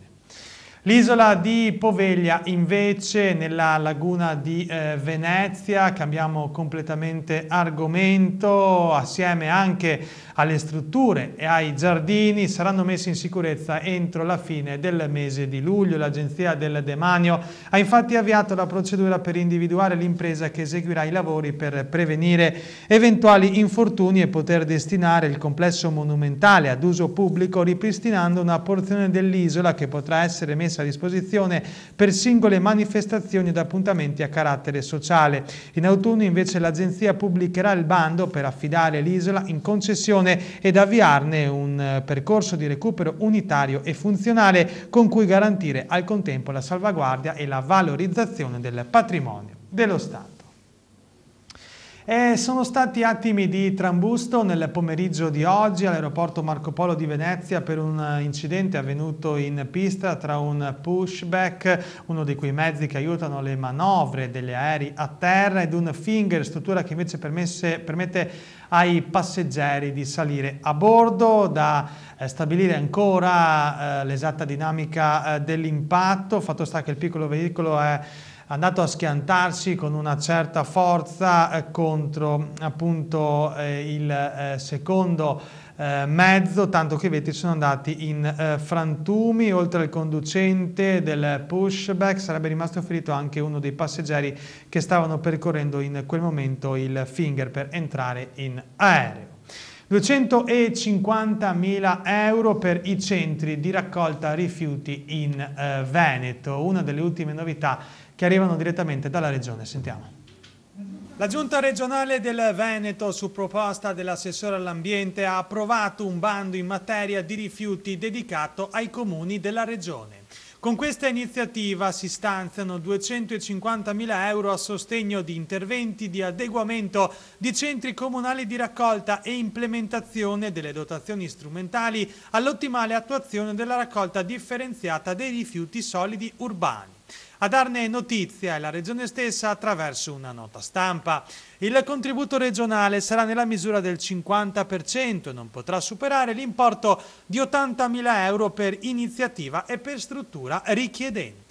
L'isola di Poveglia invece nella laguna di eh, Venezia, cambiamo completamente argomento, assieme anche alle strutture e ai giardini saranno messi in sicurezza entro la fine del mese di luglio. L'Agenzia del Demanio ha infatti avviato la procedura per individuare l'impresa che eseguirà i lavori per prevenire eventuali infortuni e poter destinare il complesso monumentale ad uso pubblico ripristinando una porzione dell'isola che potrà essere messa a disposizione per singole manifestazioni ed appuntamenti a carattere sociale. In autunno invece l'Agenzia pubblicherà il bando per affidare l'isola in concessione situazione ed avviarne un eh, percorso di recupero unitario e funzionale con cui garantire al contempo la salvaguardia e la valorizzazione del patrimonio dello Stato. E sono stati attimi di trambusto nel pomeriggio di oggi all'aeroporto Marco Polo di Venezia per un eh, incidente avvenuto in pista tra un pushback, uno di quei mezzi che aiutano le manovre degli aerei a terra, ed un finger, struttura che invece permesse, permette ai passeggeri di salire a bordo, da eh, stabilire ancora eh, l'esatta dinamica eh, dell'impatto, fatto sta che il piccolo veicolo è andato a schiantarsi con una certa forza eh, contro appunto eh, il eh, secondo mezzo, tanto che i vetri sono andati in frantumi, oltre al conducente del pushback sarebbe rimasto ferito anche uno dei passeggeri che stavano percorrendo in quel momento il finger per entrare in aereo. 250.000 euro per i centri di raccolta rifiuti in Veneto, una delle ultime novità che arrivano direttamente dalla regione. Sentiamo. La giunta regionale del Veneto, su proposta dell'assessore all'ambiente, ha approvato un bando in materia di rifiuti dedicato ai comuni della regione. Con questa iniziativa si stanziano 250.000 euro a sostegno di interventi di adeguamento di centri comunali di raccolta e implementazione delle dotazioni strumentali all'ottimale attuazione della raccolta differenziata dei rifiuti solidi urbani. A darne notizia è la Regione stessa attraverso una nota stampa. Il contributo regionale sarà nella misura del 50% e non potrà superare l'importo di 80.000 euro per iniziativa e per struttura richiedente.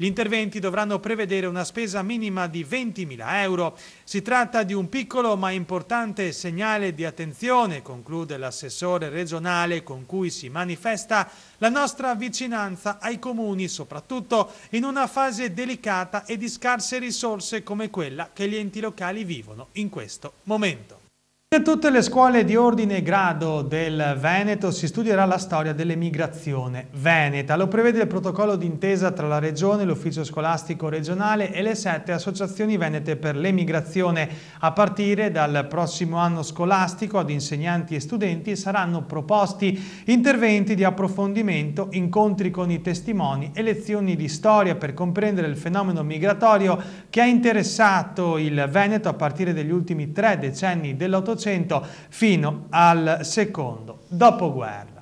Gli interventi dovranno prevedere una spesa minima di 20.000 euro. Si tratta di un piccolo ma importante segnale di attenzione, conclude l'assessore regionale con cui si manifesta la nostra vicinanza ai comuni, soprattutto in una fase delicata e di scarse risorse come quella che gli enti locali vivono in questo momento. In tutte le scuole di ordine e grado del Veneto si studierà la storia dell'emigrazione veneta. Lo prevede il protocollo d'intesa tra la Regione, l'Ufficio Scolastico Regionale e le sette associazioni venete per l'emigrazione. A partire dal prossimo anno scolastico ad insegnanti e studenti saranno proposti interventi di approfondimento, incontri con i testimoni e lezioni di storia per comprendere il fenomeno migratorio che ha interessato il Veneto a partire dagli ultimi tre decenni dell'Ottocento dell'Ottocento fino al secondo dopoguerra.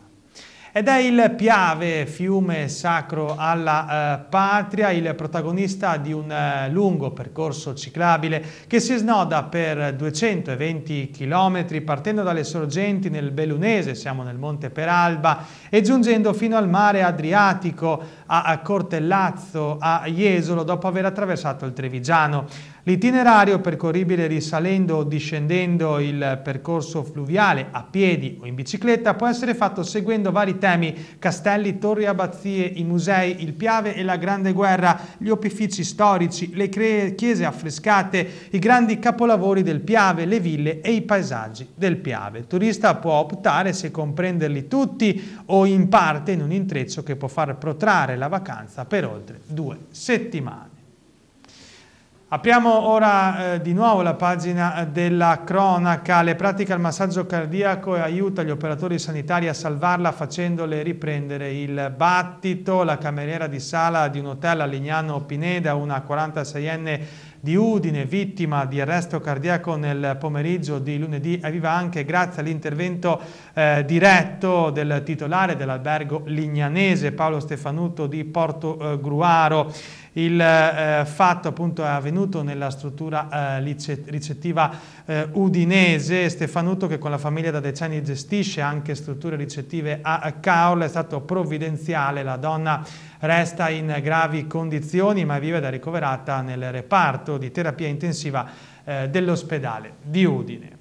Ed è il Piave, fiume sacro alla eh, patria, il protagonista di un eh, lungo percorso ciclabile che si snoda per 220 km partendo dalle sorgenti nel Belunese, siamo nel Monte Peralba, e giungendo fino al mare Adriatico a Cortellazzo, a Jesolo, dopo aver attraversato il Trevigiano. L'itinerario percorribile risalendo o discendendo il percorso fluviale a piedi o in bicicletta può essere fatto seguendo vari temi, castelli, torri abbazie, i musei, il Piave e la Grande Guerra, gli opifici storici, le chiese affrescate, i grandi capolavori del Piave, le ville e i paesaggi del Piave. Il turista può optare se comprenderli tutti o in parte in un intreccio che può far protrarre prolungare la vacanza per oltre due settimane. Apriamo ora eh, di nuovo la pagina eh, della cronaca. Le pratiche al massaggio cardiaco e aiuta gli operatori sanitari a salvarla facendole riprendere il battito. La cameriera di sala di un hotel a Lignano Pineda, una 46enne di Udine, vittima di arresto cardiaco nel pomeriggio di lunedì, avviva anche grazie all'intervento eh, diretto del titolare dell'albergo lignanese Paolo Stefanuto di Porto eh, Gruaro il eh, fatto appunto è avvenuto nella struttura eh, ricettiva eh, udinese, Stefanuto che con la famiglia da decenni gestisce anche strutture ricettive a Caorle, è stato provvidenziale, la donna resta in gravi condizioni ma vive da ricoverata nel reparto di terapia intensiva eh, dell'ospedale di Udine.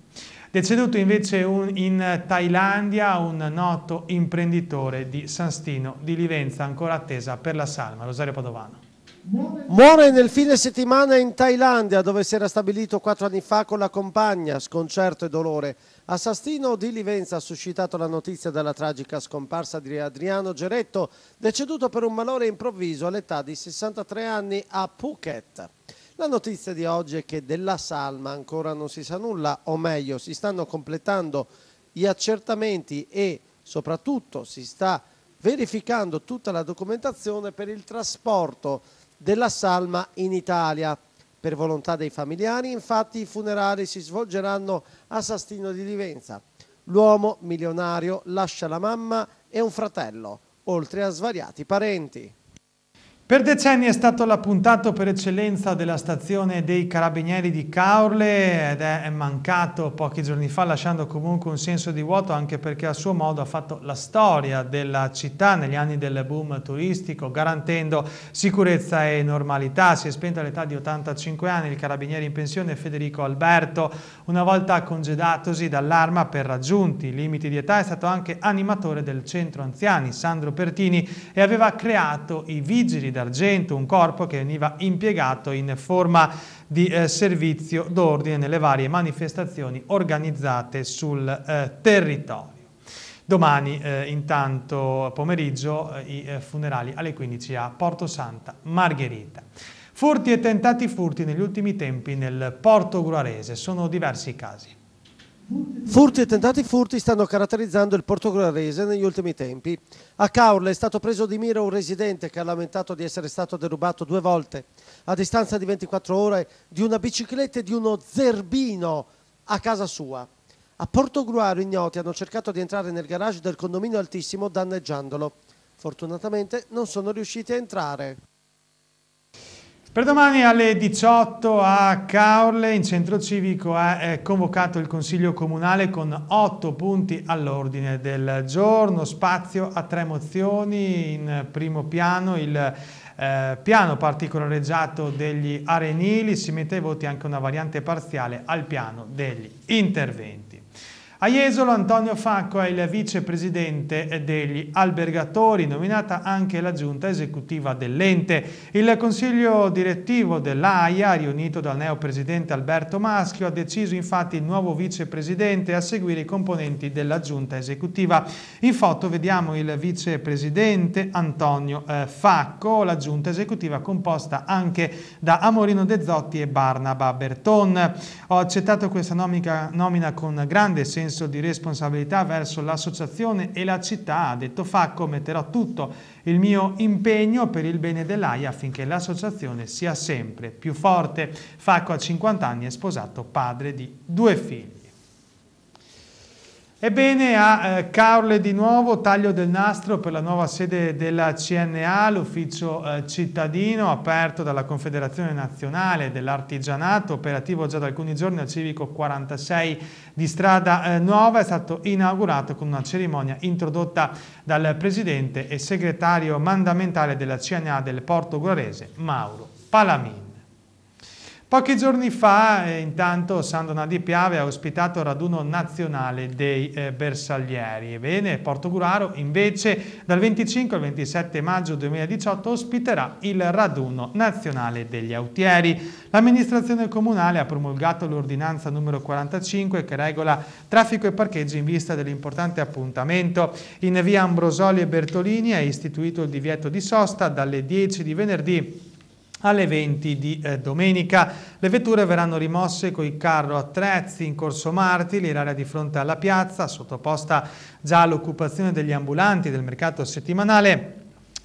Deceduto invece un, in Thailandia un noto imprenditore di Sanstino di Livenza, ancora attesa per la salma, Rosario Padovano. Muore nel fine settimana in Thailandia, dove si era stabilito quattro anni fa con la compagna, sconcerto e dolore. Assassino di Livenza ha suscitato la notizia della tragica scomparsa di Adriano Geretto, deceduto per un malore improvviso all'età di 63 anni a Phuket. La notizia di oggi è che della salma ancora non si sa nulla, o meglio, si stanno completando gli accertamenti e soprattutto si sta verificando tutta la documentazione per il trasporto della salma in Italia. Per volontà dei familiari, infatti, i funerali si svolgeranno a Sastino di Livenza. L'uomo milionario lascia la mamma e un fratello, oltre a svariati parenti. Per decenni è stato l'appuntato per eccellenza della stazione dei Carabinieri di Caorle ed è mancato pochi giorni fa lasciando comunque un senso di vuoto anche perché a suo modo ha fatto la storia della città negli anni del boom turistico garantendo sicurezza e normalità. Si è spento all'età di 85 anni il Carabinieri in pensione Federico Alberto. Una volta congedatosi dall'arma per raggiunti limiti di età è stato anche animatore del centro anziani Sandro Pertini e aveva creato i vigili d'argento, un corpo che veniva impiegato in forma di eh, servizio d'ordine nelle varie manifestazioni organizzate sul eh, territorio. Domani eh, intanto pomeriggio eh, i eh, funerali alle 15 a Porto Santa Margherita. Furti e tentati furti negli ultimi tempi nel Porto Gruarese, sono diversi i casi. Furti e tentati furti stanno caratterizzando il portogallarese negli ultimi tempi. A Caorle è stato preso di mira un residente che ha lamentato di essere stato derubato due volte a distanza di 24 ore di una bicicletta e di uno zerbino a casa sua. A Portogruaro ignoti hanno cercato di entrare nel garage del condominio altissimo danneggiandolo. Fortunatamente non sono riusciti a entrare. Per domani alle 18 a Caorle, in centro civico, eh, è convocato il Consiglio Comunale con otto punti all'ordine del giorno, spazio a tre mozioni, in primo piano il eh, piano particolareggiato degli arenili, si mette ai voti anche una variante parziale al piano degli interventi. A Jesolo Antonio Facco è il vicepresidente degli albergatori, nominata anche la giunta esecutiva dell'ente. Il consiglio direttivo dell'AIA, riunito dal neopresidente Alberto Maschio, ha deciso infatti il nuovo vicepresidente a seguire i componenti della giunta esecutiva. In foto vediamo il vicepresidente Antonio eh, Facco, la giunta esecutiva composta anche da Amorino De Zotti e Barnaba Berton. Ho accettato questa nomina con grande senso senso di responsabilità verso l'associazione e la città, ha detto Facco, metterò tutto il mio impegno per il bene dell'AIA affinché l'associazione sia sempre più forte. Facco ha 50 anni è sposato padre di due figli. Ebbene, a eh, Carle di nuovo, taglio del nastro per la nuova sede della CNA, l'ufficio eh, cittadino aperto dalla Confederazione Nazionale dell'Artigianato, operativo già da alcuni giorni al civico 46 di strada eh, Nuova, è stato inaugurato con una cerimonia introdotta dal presidente e segretario mandamentale della CNA del Porto Guarese, Mauro Palamini. Pochi giorni fa, eh, intanto, San Donato di Piave ha ospitato il raduno nazionale dei eh, bersaglieri. Ebbene, Porto Curaro, invece, dal 25 al 27 maggio 2018 ospiterà il raduno nazionale degli autieri. L'amministrazione comunale ha promulgato l'ordinanza numero 45 che regola traffico e parcheggi in vista dell'importante appuntamento. In via Ambrosoli e Bertolini è istituito il divieto di sosta dalle 10 di venerdì alle 20 di eh, domenica. Le vetture verranno rimosse con i carro attrezzi in Corso Martiri, l'area di fronte alla piazza, sottoposta già all'occupazione degli ambulanti del mercato settimanale,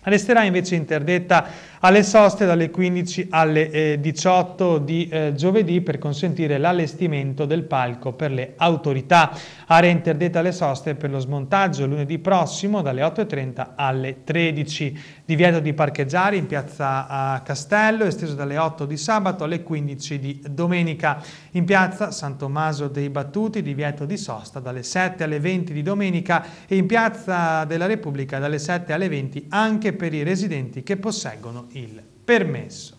resterà invece interdetta alle soste dalle 15 alle 18 eh, di eh, giovedì per consentire l'allestimento del palco per le autorità. Area interdetta alle soste per lo smontaggio lunedì prossimo dalle 8.30 alle 13. Divieto di parcheggiare in piazza Castello esteso dalle 8 di sabato alle 15 di domenica. In piazza San Tommaso dei Battuti divieto di sosta dalle 7 alle 20 di domenica e in piazza della Repubblica dalle 7 alle 20 anche per i residenti che posseggono il permesso.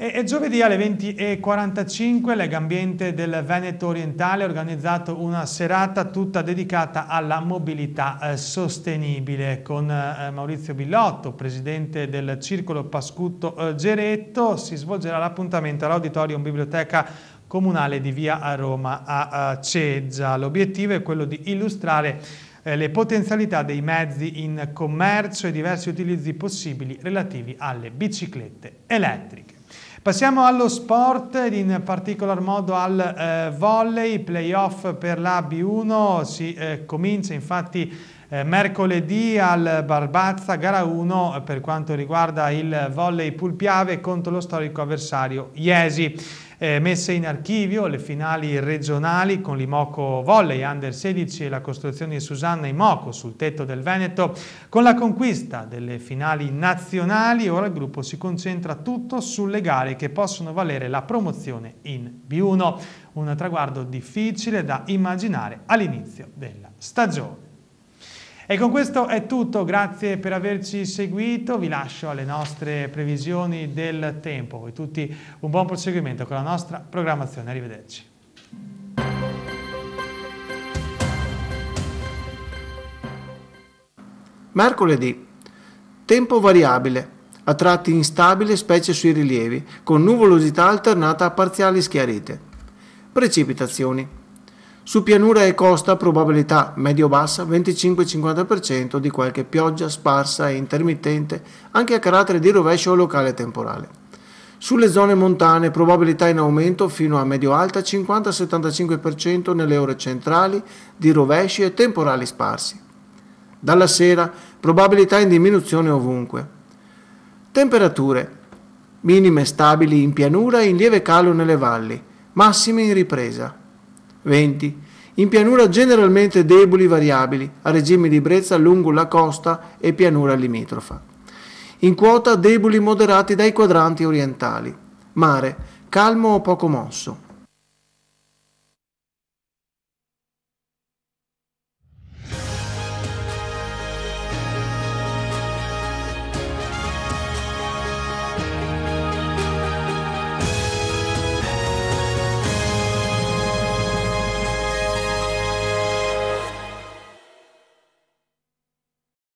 E, giovedì alle 20.45 Legambiente del Veneto Orientale ha organizzato una serata tutta dedicata alla mobilità eh, sostenibile con eh, Maurizio Billotto, presidente del Circolo Pascutto eh, Geretto. Si svolgerà l'appuntamento all'Auditorium Biblioteca comunale di Via a Roma a Ceggia. L'obiettivo è quello di illustrare eh, le potenzialità dei mezzi in commercio e diversi utilizzi possibili relativi alle biciclette elettriche. Passiamo allo sport in particolar modo al eh, volley, playoff per la B1, si eh, comincia infatti eh, mercoledì al Barbazza, gara 1 per quanto riguarda il volley Pulpiave contro lo storico avversario Iesi. Eh, messe in archivio le finali regionali con l'Imoco Volley Under 16 e la costruzione di Susanna Imoco sul tetto del Veneto. Con la conquista delle finali nazionali ora il gruppo si concentra tutto sulle gare che possono valere la promozione in B1. Un traguardo difficile da immaginare all'inizio della stagione. E con questo è tutto, grazie per averci seguito, vi lascio alle nostre previsioni del tempo. Voi tutti un buon proseguimento con la nostra programmazione, arrivederci. Mercoledì. Tempo variabile, a tratti instabile specie sui rilievi, con nuvolosità alternata a parziali schiarite. Precipitazioni su pianura e costa probabilità medio-bassa 25-50% di qualche pioggia sparsa e intermittente anche a carattere di rovescio locale temporale. Sulle zone montane probabilità in aumento fino a medio-alta 50-75% nelle ore centrali di rovesci e temporali sparsi. Dalla sera probabilità in diminuzione ovunque. Temperature minime stabili in pianura e in lieve calo nelle valli, massime in ripresa. 20. In pianura generalmente deboli variabili, a regime di brezza lungo la costa e pianura limitrofa. In quota deboli moderati dai quadranti orientali. Mare, calmo o poco mosso